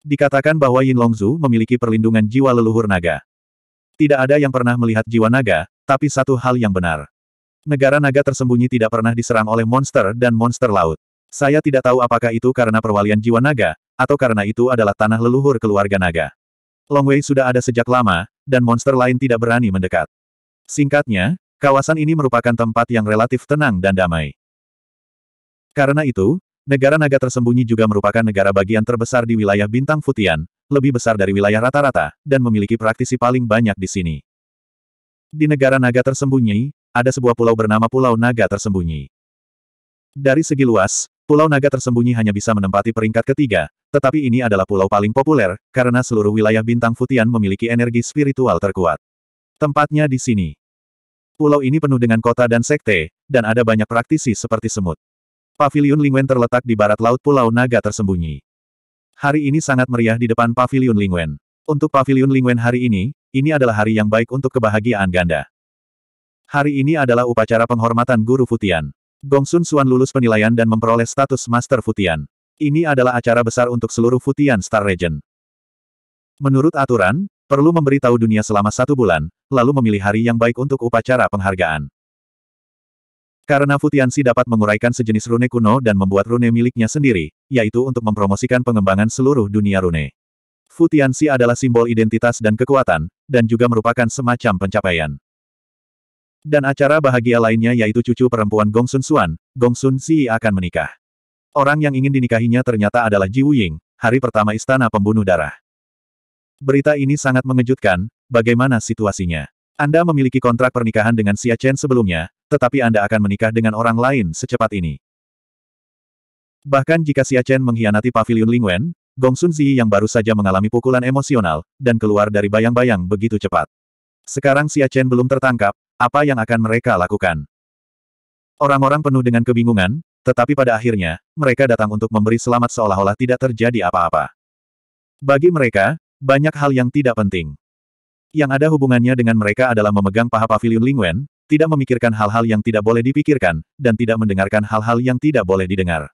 Dikatakan bahwa Yin Longzu memiliki perlindungan jiwa leluhur naga. Tidak ada yang pernah melihat jiwa naga, tapi satu hal yang benar. Negara naga tersembunyi tidak pernah diserang oleh monster dan monster laut. Saya tidak tahu apakah itu karena perwalian jiwa naga, atau karena itu adalah tanah leluhur keluarga naga. Longwei sudah ada sejak lama, dan monster lain tidak berani mendekat. Singkatnya, kawasan ini merupakan tempat yang relatif tenang dan damai. Karena itu, Negara naga tersembunyi juga merupakan negara bagian terbesar di wilayah Bintang Futian, lebih besar dari wilayah rata-rata, dan memiliki praktisi paling banyak di sini. Di negara naga tersembunyi, ada sebuah pulau bernama Pulau Naga Tersembunyi. Dari segi luas, Pulau Naga Tersembunyi hanya bisa menempati peringkat ketiga, tetapi ini adalah pulau paling populer, karena seluruh wilayah Bintang Futian memiliki energi spiritual terkuat. Tempatnya di sini. Pulau ini penuh dengan kota dan sekte, dan ada banyak praktisi seperti semut. Paviliun Lingwen terletak di barat laut Pulau Naga tersembunyi. Hari ini sangat meriah di depan Paviliun Lingwen. Untuk Paviliun Lingwen hari ini, ini adalah hari yang baik untuk kebahagiaan ganda. Hari ini adalah upacara penghormatan Guru Futian. Gongsun Suan lulus penilaian dan memperoleh status Master Futian. Ini adalah acara besar untuk seluruh Futian Star Region. Menurut aturan, perlu memberitahu dunia selama satu bulan, lalu memilih hari yang baik untuk upacara penghargaan. Karena Futiansi dapat menguraikan sejenis rune kuno dan membuat rune miliknya sendiri, yaitu untuk mempromosikan pengembangan seluruh dunia rune. Futiansi adalah simbol identitas dan kekuatan, dan juga merupakan semacam pencapaian. Dan acara bahagia lainnya yaitu cucu perempuan Gongsun Sun Suan, Gong Sun Xi akan menikah. Orang yang ingin dinikahinya ternyata adalah Ji Wuying, hari pertama istana pembunuh darah. Berita ini sangat mengejutkan, bagaimana situasinya? Anda memiliki kontrak pernikahan dengan Xia Chen sebelumnya, tetapi Anda akan menikah dengan orang lain secepat ini. Bahkan jika Xia Chen mengkhianati Paviliun Lingwen, Gong Xunzi yang baru saja mengalami pukulan emosional, dan keluar dari bayang-bayang begitu cepat. Sekarang Xia Chen belum tertangkap, apa yang akan mereka lakukan? Orang-orang penuh dengan kebingungan, tetapi pada akhirnya, mereka datang untuk memberi selamat seolah-olah tidak terjadi apa-apa. Bagi mereka, banyak hal yang tidak penting. Yang ada hubungannya dengan mereka adalah memegang paha pavilion Lingwen, tidak memikirkan hal-hal yang tidak boleh dipikirkan, dan tidak mendengarkan hal-hal yang tidak boleh didengar.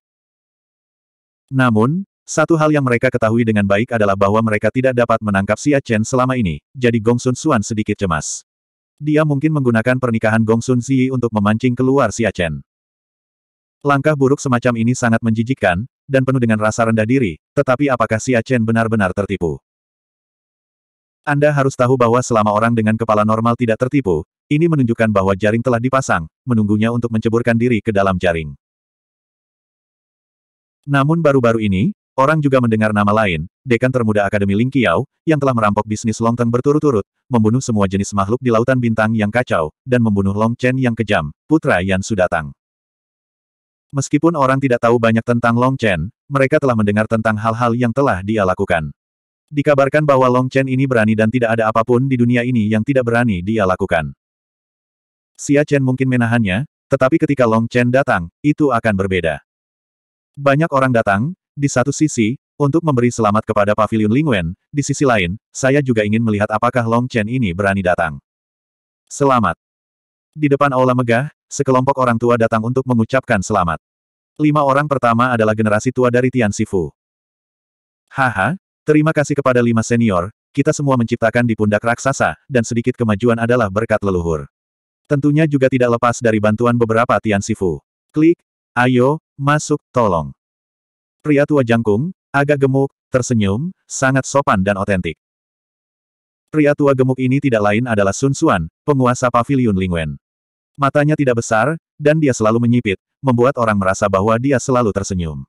Namun, satu hal yang mereka ketahui dengan baik adalah bahwa mereka tidak dapat menangkap Xia Chen selama ini, jadi Gong Sun Xuan sedikit cemas. Dia mungkin menggunakan pernikahan Gong Sun Ziyi untuk memancing keluar Xia Chen. Langkah buruk semacam ini sangat menjijikkan, dan penuh dengan rasa rendah diri, tetapi apakah Xia Chen benar-benar tertipu? Anda harus tahu bahwa selama orang dengan kepala normal tidak tertipu, ini menunjukkan bahwa jaring telah dipasang, menunggunya untuk menceburkan diri ke dalam jaring. Namun baru-baru ini, orang juga mendengar nama lain, dekan termuda Akademi Ling Lingqiao, yang telah merampok bisnis Long Longteng berturut-turut, membunuh semua jenis makhluk di lautan bintang yang kacau, dan membunuh Long Chen yang kejam, putra Yan datang. Meskipun orang tidak tahu banyak tentang Long Chen, mereka telah mendengar tentang hal-hal yang telah dia lakukan. Dikabarkan bahwa Long Chen ini berani dan tidak ada apapun di dunia ini yang tidak berani dia lakukan. Xia Chen mungkin menahannya, tetapi ketika Long Chen datang, itu akan berbeda. Banyak orang datang, di satu sisi, untuk memberi selamat kepada Paviliun Lingwen, di sisi lain, saya juga ingin melihat apakah Long Chen ini berani datang. Selamat. Di depan aula megah, sekelompok orang tua datang untuk mengucapkan selamat. Lima orang pertama adalah generasi tua dari Tian Sifu. Haha, terima kasih kepada lima senior, kita semua menciptakan di pundak raksasa, dan sedikit kemajuan adalah berkat leluhur. Tentunya juga tidak lepas dari bantuan beberapa Tian Sifu. Klik, ayo, masuk, tolong. Pria tua jangkung, agak gemuk, tersenyum, sangat sopan dan otentik. Pria tua gemuk ini tidak lain adalah Sun Xuan, penguasa Paviliun Lingwen. Matanya tidak besar, dan dia selalu menyipit, membuat orang merasa bahwa dia selalu tersenyum.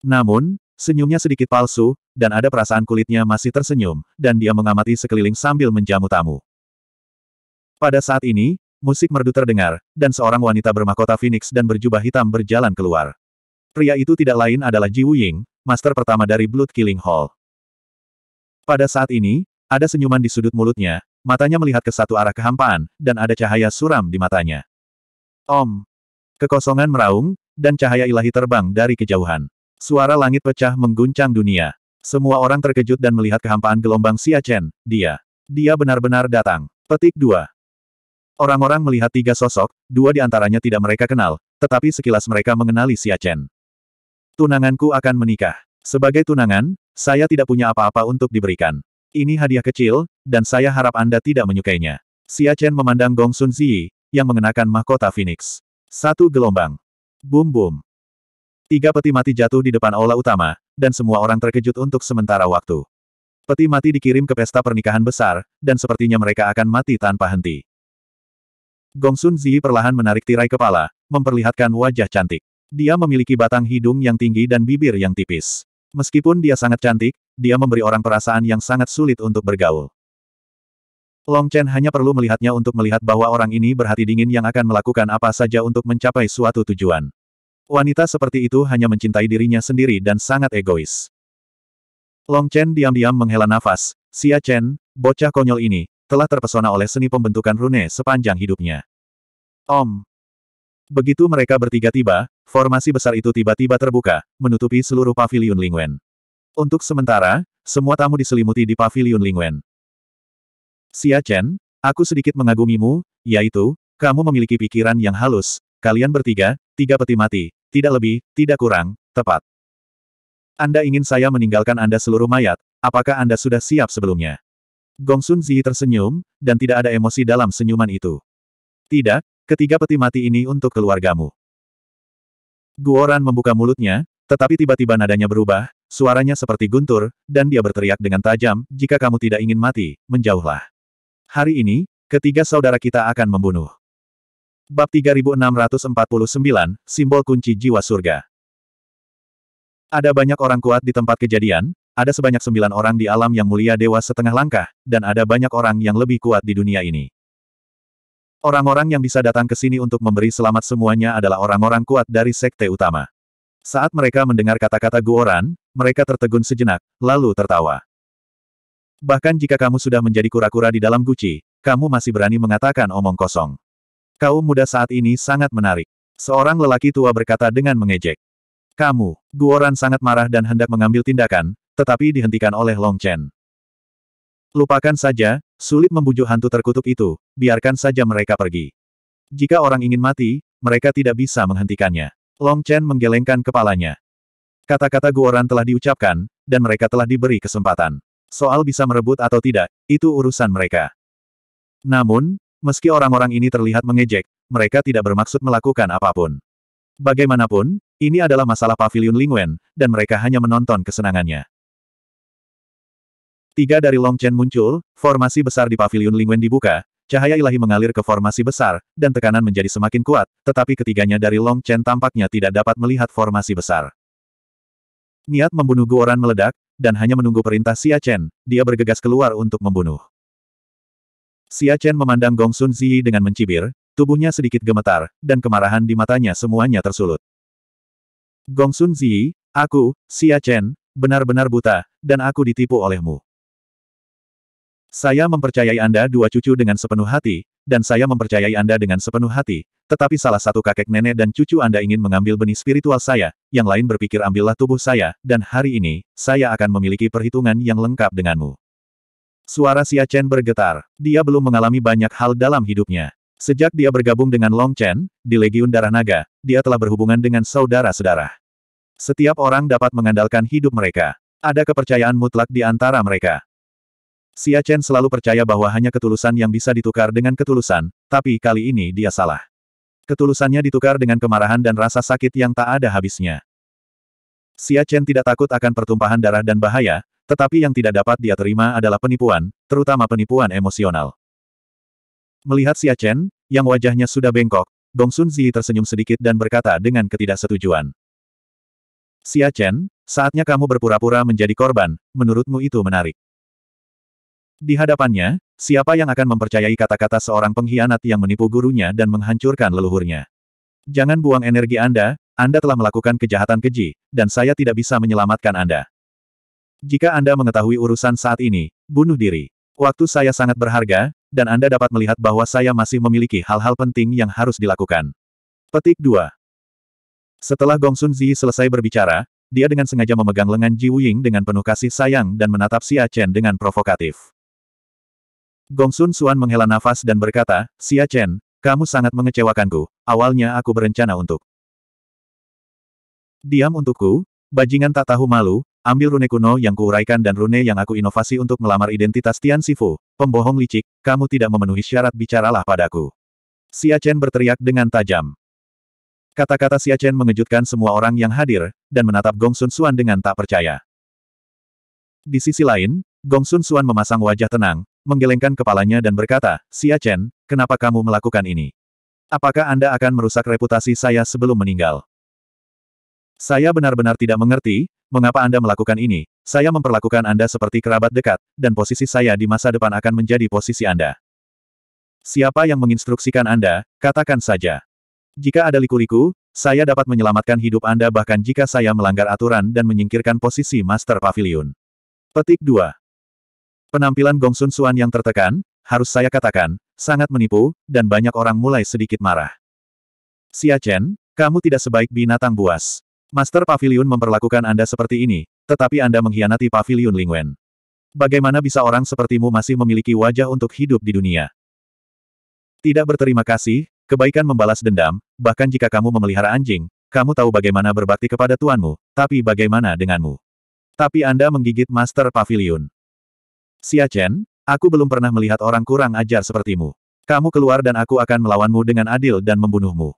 Namun, senyumnya sedikit palsu, dan ada perasaan kulitnya masih tersenyum, dan dia mengamati sekeliling sambil menjamu tamu. Pada saat ini, musik merdu terdengar, dan seorang wanita bermahkota Phoenix dan berjubah hitam berjalan keluar. Pria itu tidak lain adalah Ji Wuying, master pertama dari Blood Killing Hall. Pada saat ini, ada senyuman di sudut mulutnya, matanya melihat ke satu arah kehampaan, dan ada cahaya suram di matanya. Om! Kekosongan meraung, dan cahaya ilahi terbang dari kejauhan. Suara langit pecah mengguncang dunia. Semua orang terkejut dan melihat kehampaan gelombang Xia Chen, dia. Dia benar-benar datang. Petik 2. Orang-orang melihat tiga sosok, dua di antaranya tidak mereka kenal, tetapi sekilas mereka mengenali Xia Chen. Tunanganku akan menikah. Sebagai tunangan, saya tidak punya apa-apa untuk diberikan. Ini hadiah kecil, dan saya harap Anda tidak menyukainya. Xia Chen memandang Gong Sun Ziyi, yang mengenakan mahkota Phoenix. Satu gelombang. Boom boom. Tiga peti mati jatuh di depan aula utama, dan semua orang terkejut untuk sementara waktu. Peti mati dikirim ke pesta pernikahan besar, dan sepertinya mereka akan mati tanpa henti. Gongsun Zi perlahan menarik tirai kepala, memperlihatkan wajah cantik. Dia memiliki batang hidung yang tinggi dan bibir yang tipis. Meskipun dia sangat cantik, dia memberi orang perasaan yang sangat sulit untuk bergaul. Long Chen hanya perlu melihatnya untuk melihat bahwa orang ini berhati dingin yang akan melakukan apa saja untuk mencapai suatu tujuan. Wanita seperti itu hanya mencintai dirinya sendiri dan sangat egois. Long Chen diam-diam menghela nafas, Xia Chen, bocah konyol ini, telah terpesona oleh seni pembentukan rune sepanjang hidupnya. Om. Begitu mereka bertiga tiba, formasi besar itu tiba-tiba terbuka, menutupi seluruh pavilion Lingwen. Untuk sementara, semua tamu diselimuti di pavilion Lingwen. Xia Chen, aku sedikit mengagumimu, yaitu, kamu memiliki pikiran yang halus, kalian bertiga, tiga peti mati, tidak lebih, tidak kurang, tepat. Anda ingin saya meninggalkan Anda seluruh mayat, apakah Anda sudah siap sebelumnya? Gongsun Zi tersenyum, dan tidak ada emosi dalam senyuman itu. Tidak, ketiga peti mati ini untuk keluargamu. Guoran membuka mulutnya, tetapi tiba-tiba nadanya berubah, suaranya seperti guntur, dan dia berteriak dengan tajam, jika kamu tidak ingin mati, menjauhlah. Hari ini, ketiga saudara kita akan membunuh. Bab 3649, Simbol Kunci Jiwa Surga Ada banyak orang kuat di tempat kejadian, ada sebanyak sembilan orang di alam yang mulia dewa setengah langkah, dan ada banyak orang yang lebih kuat di dunia ini. Orang-orang yang bisa datang ke sini untuk memberi selamat semuanya adalah orang-orang kuat dari sekte utama. Saat mereka mendengar kata-kata Guoran, mereka tertegun sejenak, lalu tertawa. Bahkan jika kamu sudah menjadi kura-kura di dalam guci, kamu masih berani mengatakan omong kosong. Kau muda saat ini sangat menarik. Seorang lelaki tua berkata dengan mengejek. Kamu, Guoran sangat marah dan hendak mengambil tindakan, tetapi dihentikan oleh Long Chen. Lupakan saja, sulit membujuk hantu terkutuk itu, biarkan saja mereka pergi. Jika orang ingin mati, mereka tidak bisa menghentikannya. Long Chen menggelengkan kepalanya. Kata-kata Guoran telah diucapkan, dan mereka telah diberi kesempatan. Soal bisa merebut atau tidak, itu urusan mereka. Namun, meski orang-orang ini terlihat mengejek, mereka tidak bermaksud melakukan apapun. Bagaimanapun, ini adalah masalah Pavilion Lingwen, dan mereka hanya menonton kesenangannya. Tiga dari Long Chen muncul, formasi besar di Paviliun Lingwen dibuka, cahaya ilahi mengalir ke formasi besar, dan tekanan menjadi semakin kuat, tetapi ketiganya dari Long Chen tampaknya tidak dapat melihat formasi besar. Niat membunuh Guoran meledak, dan hanya menunggu perintah Xia Chen, dia bergegas keluar untuk membunuh. Xia Chen memandang Gong Sun Ziyi dengan mencibir, tubuhnya sedikit gemetar, dan kemarahan di matanya semuanya tersulut. Gong Sun Ziyi, aku, Xia Chen, benar-benar buta, dan aku ditipu olehmu. Saya mempercayai Anda dua cucu dengan sepenuh hati, dan saya mempercayai Anda dengan sepenuh hati, tetapi salah satu kakek nenek dan cucu Anda ingin mengambil benih spiritual saya, yang lain berpikir ambillah tubuh saya, dan hari ini, saya akan memiliki perhitungan yang lengkap denganmu. Suara Xia Chen bergetar. Dia belum mengalami banyak hal dalam hidupnya. Sejak dia bergabung dengan Long Chen, di Legiun Darah Naga, dia telah berhubungan dengan saudara-sedarah. Setiap orang dapat mengandalkan hidup mereka. Ada kepercayaan mutlak di antara mereka. Xia Chen selalu percaya bahwa hanya ketulusan yang bisa ditukar dengan ketulusan, tapi kali ini dia salah. Ketulusannya ditukar dengan kemarahan dan rasa sakit yang tak ada habisnya. Xia Chen tidak takut akan pertumpahan darah dan bahaya, tetapi yang tidak dapat dia terima adalah penipuan, terutama penipuan emosional. Melihat Xia Chen, yang wajahnya sudah bengkok, Gong Sun Zi tersenyum sedikit dan berkata dengan ketidaksetujuan. Xia Chen, saatnya kamu berpura-pura menjadi korban, menurutmu itu menarik. Di hadapannya, siapa yang akan mempercayai kata-kata seorang pengkhianat yang menipu gurunya dan menghancurkan leluhurnya? Jangan buang energi Anda, Anda telah melakukan kejahatan keji, dan saya tidak bisa menyelamatkan Anda. Jika Anda mengetahui urusan saat ini, bunuh diri. Waktu saya sangat berharga, dan Anda dapat melihat bahwa saya masih memiliki hal-hal penting yang harus dilakukan. Petik 2. Setelah Gong Sun Zi selesai berbicara, dia dengan sengaja memegang lengan Ji Wuying dengan penuh kasih sayang dan menatap Xia Chen dengan provokatif. Gongsun Suan menghela nafas dan berkata, Xia Chen, kamu sangat mengecewakanku, awalnya aku berencana untuk diam untukku, bajingan tak tahu malu, ambil rune kuno yang kuuraikan dan rune yang aku inovasi untuk melamar identitas Tian Sifu, pembohong licik, kamu tidak memenuhi syarat bicaralah padaku. Xia Chen berteriak dengan tajam. Kata-kata Xia Chen mengejutkan semua orang yang hadir, dan menatap Gongsun Suan dengan tak percaya. Di sisi lain, Gongsun Suan memasang wajah tenang, menggelengkan kepalanya dan berkata, Xia Chen, kenapa kamu melakukan ini? Apakah Anda akan merusak reputasi saya sebelum meninggal? Saya benar-benar tidak mengerti, mengapa Anda melakukan ini, saya memperlakukan Anda seperti kerabat dekat, dan posisi saya di masa depan akan menjadi posisi Anda. Siapa yang menginstruksikan Anda, katakan saja. Jika ada liku-liku, saya dapat menyelamatkan hidup Anda bahkan jika saya melanggar aturan dan menyingkirkan posisi Master Pavilion. Petik 2. Penampilan Gong Sun Suan yang tertekan, harus saya katakan, sangat menipu, dan banyak orang mulai sedikit marah. Xia Chen, kamu tidak sebaik binatang buas. Master Pavilion memperlakukan Anda seperti ini, tetapi Anda mengkhianati Pavilion Lingwen. Bagaimana bisa orang sepertimu masih memiliki wajah untuk hidup di dunia? Tidak berterima kasih, kebaikan membalas dendam, bahkan jika kamu memelihara anjing, kamu tahu bagaimana berbakti kepada tuanmu, tapi bagaimana denganmu? Tapi Anda menggigit Master Pavilion. Xia Chen, aku belum pernah melihat orang kurang ajar sepertimu. Kamu keluar dan aku akan melawanmu dengan adil dan membunuhmu.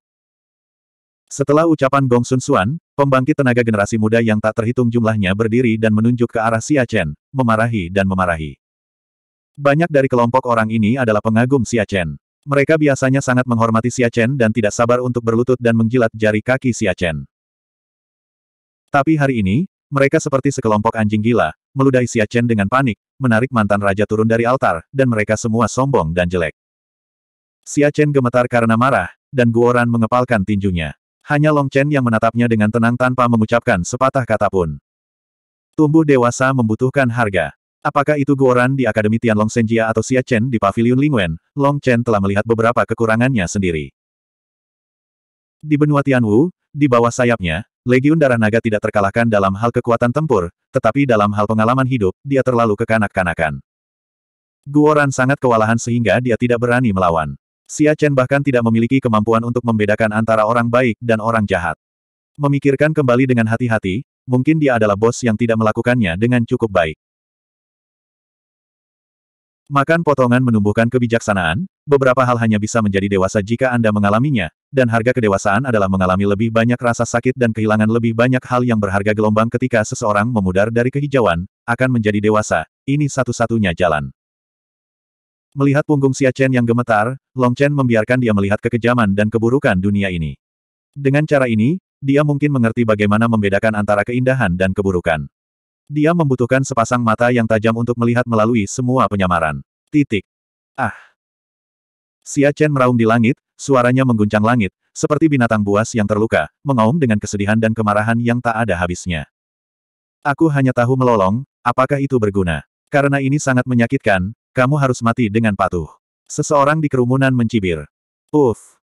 Setelah ucapan Gong Sun Xuan, pembangkit tenaga generasi muda yang tak terhitung jumlahnya berdiri dan menunjuk ke arah Xia Chen, memarahi dan memarahi. Banyak dari kelompok orang ini adalah pengagum Xia Chen. Mereka biasanya sangat menghormati Xia Chen dan tidak sabar untuk berlutut dan menjilat jari kaki Xia Chen. Tapi hari ini, mereka seperti sekelompok anjing gila, meludahi Xia Chen dengan panik, menarik mantan raja turun dari altar, dan mereka semua sombong dan jelek. Xia Chen gemetar karena marah, dan Guoran mengepalkan tinjunya. Hanya Long Chen yang menatapnya dengan tenang tanpa mengucapkan sepatah kata pun. Tumbuh dewasa membutuhkan harga. Apakah itu Guoran di Akademi Tianlong Senjia atau Xia Chen di Pavilion Lingwen, Long Chen telah melihat beberapa kekurangannya sendiri. Di benua Tianwu, di bawah sayapnya, Legiun Darah Naga tidak terkalahkan dalam hal kekuatan tempur, tetapi dalam hal pengalaman hidup, dia terlalu kekanak-kanakan. Guoran sangat kewalahan sehingga dia tidak berani melawan. Xia Chen bahkan tidak memiliki kemampuan untuk membedakan antara orang baik dan orang jahat. Memikirkan kembali dengan hati-hati, mungkin dia adalah bos yang tidak melakukannya dengan cukup baik. Makan potongan menumbuhkan kebijaksanaan, beberapa hal hanya bisa menjadi dewasa jika Anda mengalaminya, dan harga kedewasaan adalah mengalami lebih banyak rasa sakit dan kehilangan lebih banyak hal yang berharga gelombang ketika seseorang memudar dari kehijauan, akan menjadi dewasa, ini satu-satunya jalan. Melihat punggung Xia Chen yang gemetar, Long Chen membiarkan dia melihat kekejaman dan keburukan dunia ini. Dengan cara ini, dia mungkin mengerti bagaimana membedakan antara keindahan dan keburukan. Dia membutuhkan sepasang mata yang tajam untuk melihat melalui semua penyamaran. Titik. Ah. Xia Chen meraung di langit, suaranya mengguncang langit, seperti binatang buas yang terluka, mengaum dengan kesedihan dan kemarahan yang tak ada habisnya. Aku hanya tahu melolong, apakah itu berguna? Karena ini sangat menyakitkan, kamu harus mati dengan patuh. Seseorang di kerumunan mencibir. Uff.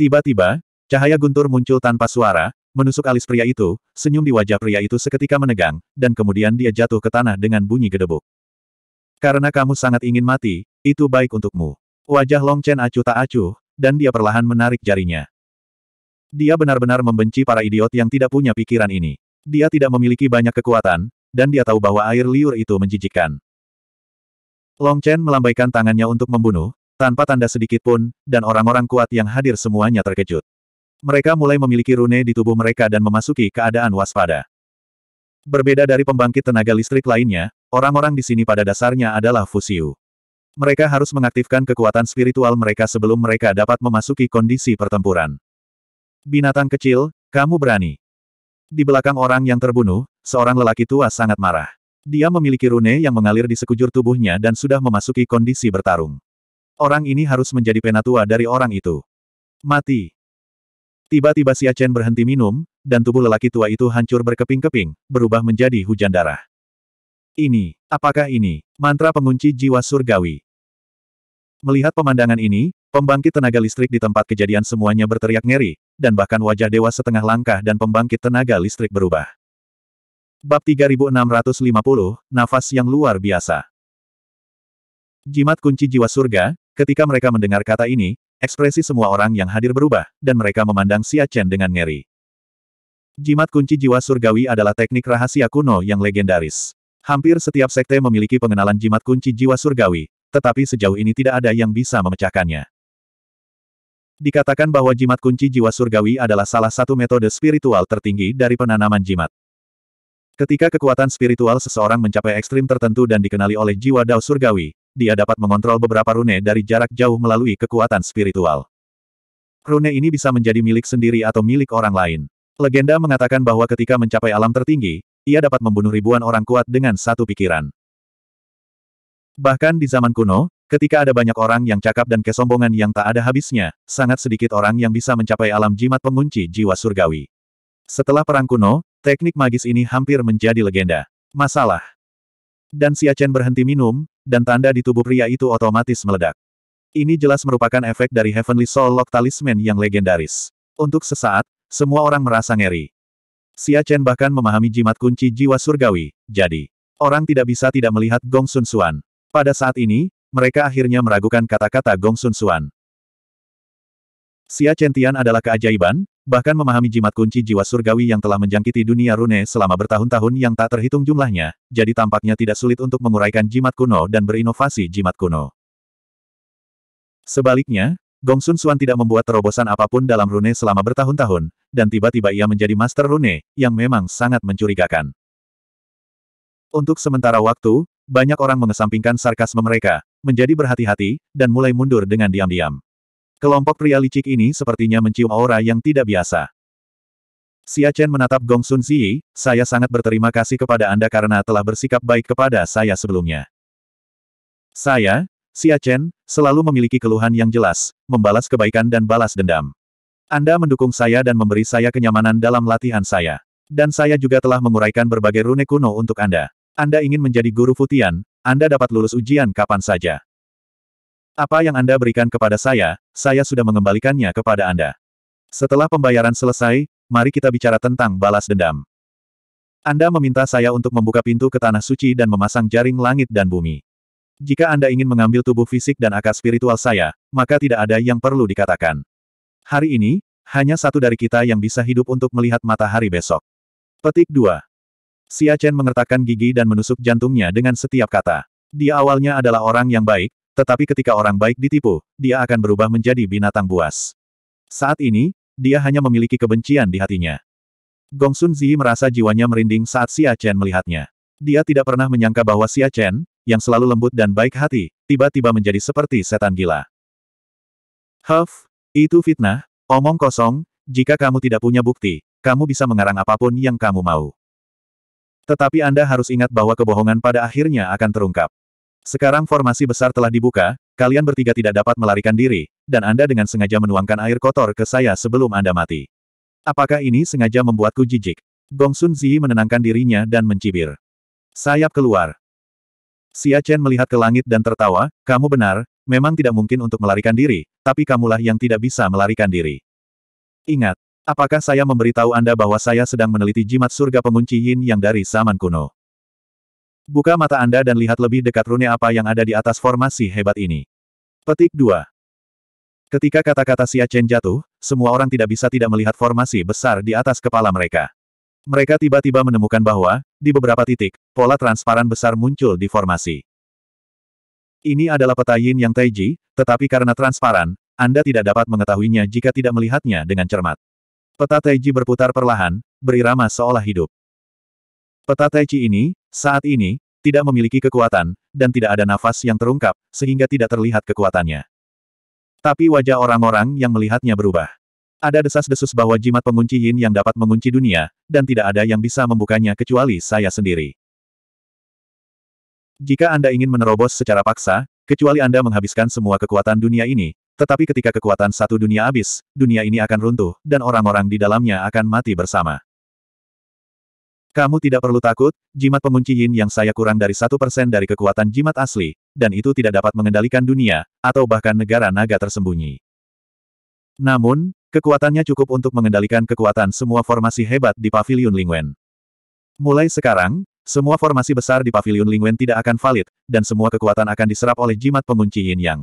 Tiba-tiba, cahaya guntur muncul tanpa suara, menusuk alis pria itu, senyum di wajah pria itu seketika menegang, dan kemudian dia jatuh ke tanah dengan bunyi gedebuk. Karena kamu sangat ingin mati, itu baik untukmu. Wajah Long Chen acuh tak acuh, dan dia perlahan menarik jarinya. Dia benar-benar membenci para idiot yang tidak punya pikiran ini. Dia tidak memiliki banyak kekuatan, dan dia tahu bahwa air liur itu menjijikkan. Long Chen melambaikan tangannya untuk membunuh, tanpa tanda sedikit pun, dan orang-orang kuat yang hadir semuanya terkejut. Mereka mulai memiliki rune di tubuh mereka dan memasuki keadaan waspada. Berbeda dari pembangkit tenaga listrik lainnya, orang-orang di sini pada dasarnya adalah fusiu. Mereka harus mengaktifkan kekuatan spiritual mereka sebelum mereka dapat memasuki kondisi pertempuran. Binatang kecil, kamu berani. Di belakang orang yang terbunuh, seorang lelaki tua sangat marah. Dia memiliki rune yang mengalir di sekujur tubuhnya dan sudah memasuki kondisi bertarung. Orang ini harus menjadi penatua dari orang itu. Mati. Tiba-tiba si Chen berhenti minum, dan tubuh lelaki tua itu hancur berkeping-keping, berubah menjadi hujan darah. Ini, apakah ini, mantra pengunci jiwa surgawi? Melihat pemandangan ini, pembangkit tenaga listrik di tempat kejadian semuanya berteriak ngeri, dan bahkan wajah dewa setengah langkah dan pembangkit tenaga listrik berubah. Bab 3650, Nafas yang luar biasa. Jimat kunci jiwa surga, ketika mereka mendengar kata ini, ekspresi semua orang yang hadir berubah, dan mereka memandang Xia Chen dengan ngeri. Jimat kunci jiwa surgawi adalah teknik rahasia kuno yang legendaris. Hampir setiap sekte memiliki pengenalan jimat kunci jiwa surgawi, tetapi sejauh ini tidak ada yang bisa memecahkannya. Dikatakan bahwa jimat kunci jiwa surgawi adalah salah satu metode spiritual tertinggi dari penanaman jimat. Ketika kekuatan spiritual seseorang mencapai ekstrim tertentu dan dikenali oleh jiwa dao surgawi, dia dapat mengontrol beberapa rune dari jarak jauh melalui kekuatan spiritual. Rune ini bisa menjadi milik sendiri atau milik orang lain. Legenda mengatakan bahwa ketika mencapai alam tertinggi, ia dapat membunuh ribuan orang kuat dengan satu pikiran. Bahkan di zaman kuno, ketika ada banyak orang yang cakap dan kesombongan yang tak ada habisnya, sangat sedikit orang yang bisa mencapai alam jimat pengunci jiwa surgawi. Setelah perang kuno, teknik magis ini hampir menjadi legenda. Masalah. Dan si Achen berhenti minum, dan tanda di tubuh pria itu otomatis meledak. Ini jelas merupakan efek dari Heavenly Soul Lock Talisman yang legendaris. Untuk sesaat, semua orang merasa ngeri. Si Achen bahkan memahami jimat kunci jiwa surgawi, jadi orang tidak bisa tidak melihat Gong Sun Suan. Pada saat ini, mereka akhirnya meragukan kata-kata Gong Sun Xuan. Xia Chen adalah keajaiban, bahkan memahami jimat kunci jiwa surgawi yang telah menjangkiti dunia rune selama bertahun-tahun yang tak terhitung jumlahnya, jadi tampaknya tidak sulit untuk menguraikan jimat kuno dan berinovasi jimat kuno. Sebaliknya, Gong Sun Xuan tidak membuat terobosan apapun dalam rune selama bertahun-tahun, dan tiba-tiba ia menjadi master rune, yang memang sangat mencurigakan. Untuk sementara waktu, banyak orang mengesampingkan sarkasme mereka, menjadi berhati-hati, dan mulai mundur dengan diam-diam. Kelompok pria licik ini sepertinya mencium aura yang tidak biasa. Xia Chen menatap Gong Sun Ziyi, saya sangat berterima kasih kepada Anda karena telah bersikap baik kepada saya sebelumnya. Saya, Xia Chen, selalu memiliki keluhan yang jelas, membalas kebaikan dan balas dendam. Anda mendukung saya dan memberi saya kenyamanan dalam latihan saya. Dan saya juga telah menguraikan berbagai rune kuno untuk Anda. Anda ingin menjadi guru Futian, Anda dapat lulus ujian kapan saja. Apa yang Anda berikan kepada saya, saya sudah mengembalikannya kepada Anda. Setelah pembayaran selesai, mari kita bicara tentang balas dendam. Anda meminta saya untuk membuka pintu ke Tanah Suci dan memasang jaring langit dan bumi. Jika Anda ingin mengambil tubuh fisik dan akar spiritual saya, maka tidak ada yang perlu dikatakan. Hari ini, hanya satu dari kita yang bisa hidup untuk melihat matahari besok. Petik 2. Xia Chen mengertakkan gigi dan menusuk jantungnya dengan setiap kata. Dia awalnya adalah orang yang baik, tetapi ketika orang baik ditipu, dia akan berubah menjadi binatang buas. Saat ini, dia hanya memiliki kebencian di hatinya. Gong Sun Zi merasa jiwanya merinding saat Xia Chen melihatnya. Dia tidak pernah menyangka bahwa Xia Chen, yang selalu lembut dan baik hati, tiba-tiba menjadi seperti setan gila. Huff, itu fitnah, omong kosong, jika kamu tidak punya bukti, kamu bisa mengarang apapun yang kamu mau. Tetapi Anda harus ingat bahwa kebohongan pada akhirnya akan terungkap. Sekarang formasi besar telah dibuka, kalian bertiga tidak dapat melarikan diri, dan Anda dengan sengaja menuangkan air kotor ke saya sebelum Anda mati. Apakah ini sengaja membuatku jijik? Gong Sun Zi menenangkan dirinya dan mencibir. Sayap keluar. Xia Chen melihat ke langit dan tertawa, kamu benar, memang tidak mungkin untuk melarikan diri, tapi kamulah yang tidak bisa melarikan diri. Ingat, Apakah saya memberitahu Anda bahwa saya sedang meneliti jimat surga pengunci Yin yang dari zaman kuno? Buka mata Anda dan lihat lebih dekat rune apa yang ada di atas formasi hebat ini. Petik 2. Ketika kata-kata Xia Chen jatuh, semua orang tidak bisa tidak melihat formasi besar di atas kepala mereka. Mereka tiba-tiba menemukan bahwa, di beberapa titik, pola transparan besar muncul di formasi. Ini adalah peta Yin yang Taiji, tetapi karena transparan, Anda tidak dapat mengetahuinya jika tidak melihatnya dengan cermat. Peta Taiji berputar perlahan, berirama seolah hidup. Peta Taiji ini, saat ini, tidak memiliki kekuatan, dan tidak ada nafas yang terungkap, sehingga tidak terlihat kekuatannya. Tapi wajah orang-orang yang melihatnya berubah. Ada desas-desus bahwa jimat pengunci yin yang dapat mengunci dunia, dan tidak ada yang bisa membukanya kecuali saya sendiri. Jika Anda ingin menerobos secara paksa, kecuali Anda menghabiskan semua kekuatan dunia ini, tetapi ketika kekuatan satu dunia habis, dunia ini akan runtuh, dan orang-orang di dalamnya akan mati bersama. Kamu tidak perlu takut, jimat pengunci yin yang saya kurang dari satu persen dari kekuatan jimat asli, dan itu tidak dapat mengendalikan dunia, atau bahkan negara naga tersembunyi. Namun, kekuatannya cukup untuk mengendalikan kekuatan semua formasi hebat di Paviliun Lingwen. Mulai sekarang, semua formasi besar di Paviliun Lingwen tidak akan valid, dan semua kekuatan akan diserap oleh jimat pengunci yin yang.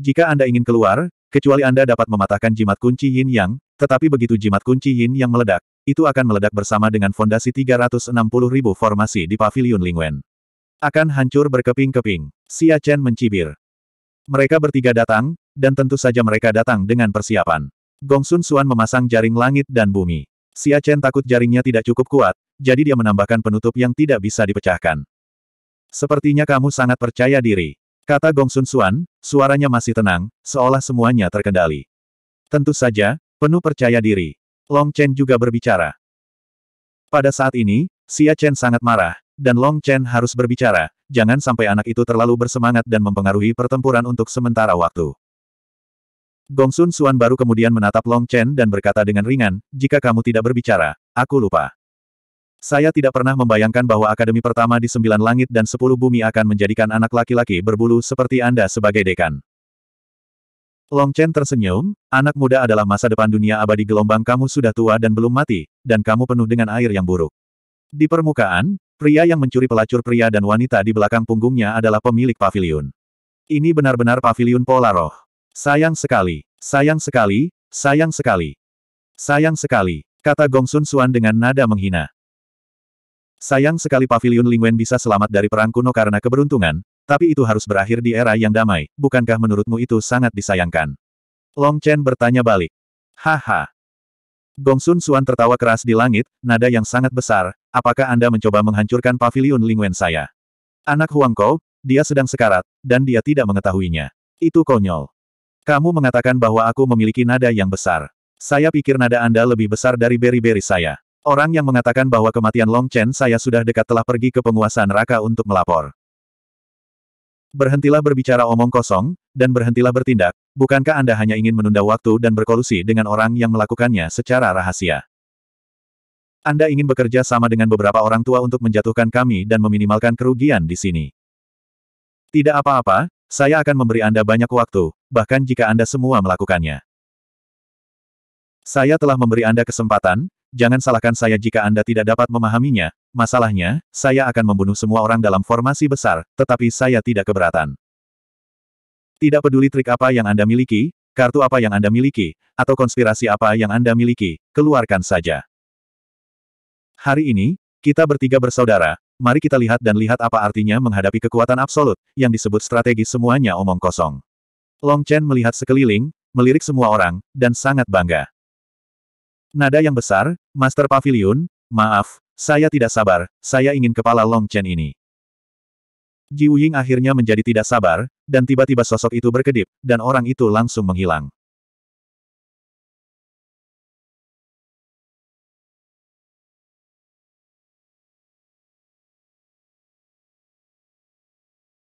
Jika Anda ingin keluar, kecuali Anda dapat mematahkan jimat kunci yin yang, tetapi begitu jimat kunci yin yang meledak, itu akan meledak bersama dengan fondasi 360 formasi di Paviliun Lingwen. Akan hancur berkeping-keping. Xia Chen mencibir. Mereka bertiga datang, dan tentu saja mereka datang dengan persiapan. Gong Sun Suan memasang jaring langit dan bumi. Xia Chen takut jaringnya tidak cukup kuat, jadi dia menambahkan penutup yang tidak bisa dipecahkan. Sepertinya kamu sangat percaya diri. Kata Gong Sun Suan, suaranya masih tenang, seolah semuanya terkendali. Tentu saja, penuh percaya diri. Long Chen juga berbicara. Pada saat ini, Xia Chen sangat marah, dan Long Chen harus berbicara, jangan sampai anak itu terlalu bersemangat dan mempengaruhi pertempuran untuk sementara waktu. Gong Sun Suan baru kemudian menatap Long Chen dan berkata dengan ringan, jika kamu tidak berbicara, aku lupa. Saya tidak pernah membayangkan bahwa akademi pertama di sembilan langit dan sepuluh bumi akan menjadikan anak laki-laki berbulu seperti Anda sebagai dekan. Long Chen tersenyum, anak muda adalah masa depan dunia abadi gelombang kamu sudah tua dan belum mati, dan kamu penuh dengan air yang buruk. Di permukaan, pria yang mencuri pelacur pria dan wanita di belakang punggungnya adalah pemilik pavilion. Ini benar-benar pavilion polaroh. Sayang sekali, sayang sekali, sayang sekali. Sayang sekali, kata Gongsun Suan dengan nada menghina. Sayang sekali Paviliun Lingwen bisa selamat dari perang kuno karena keberuntungan, tapi itu harus berakhir di era yang damai, bukankah menurutmu itu sangat disayangkan? Long Chen bertanya balik. Haha. Gongsun Suan tertawa keras di langit, nada yang sangat besar, apakah Anda mencoba menghancurkan Paviliun Lingwen saya? Anak Huang Kou, dia sedang sekarat, dan dia tidak mengetahuinya. Itu konyol. Kamu mengatakan bahwa aku memiliki nada yang besar. Saya pikir nada Anda lebih besar dari beri-beri saya. Orang yang mengatakan bahwa kematian Long Chen saya sudah dekat telah pergi ke penguasa neraka untuk melapor. Berhentilah berbicara omong kosong, dan berhentilah bertindak, bukankah Anda hanya ingin menunda waktu dan berkolusi dengan orang yang melakukannya secara rahasia? Anda ingin bekerja sama dengan beberapa orang tua untuk menjatuhkan kami dan meminimalkan kerugian di sini. Tidak apa-apa, saya akan memberi Anda banyak waktu, bahkan jika Anda semua melakukannya. Saya telah memberi Anda kesempatan, jangan salahkan saya jika Anda tidak dapat memahaminya, masalahnya, saya akan membunuh semua orang dalam formasi besar, tetapi saya tidak keberatan. Tidak peduli trik apa yang Anda miliki, kartu apa yang Anda miliki, atau konspirasi apa yang Anda miliki, keluarkan saja. Hari ini, kita bertiga bersaudara, mari kita lihat dan lihat apa artinya menghadapi kekuatan absolut, yang disebut strategi semuanya omong kosong. Long Chen melihat sekeliling, melirik semua orang, dan sangat bangga. Nada yang besar, Master Pavilion, maaf, saya tidak sabar, saya ingin kepala Long Chen ini. Ji Wuying akhirnya menjadi tidak sabar, dan tiba-tiba sosok itu berkedip, dan orang itu langsung menghilang.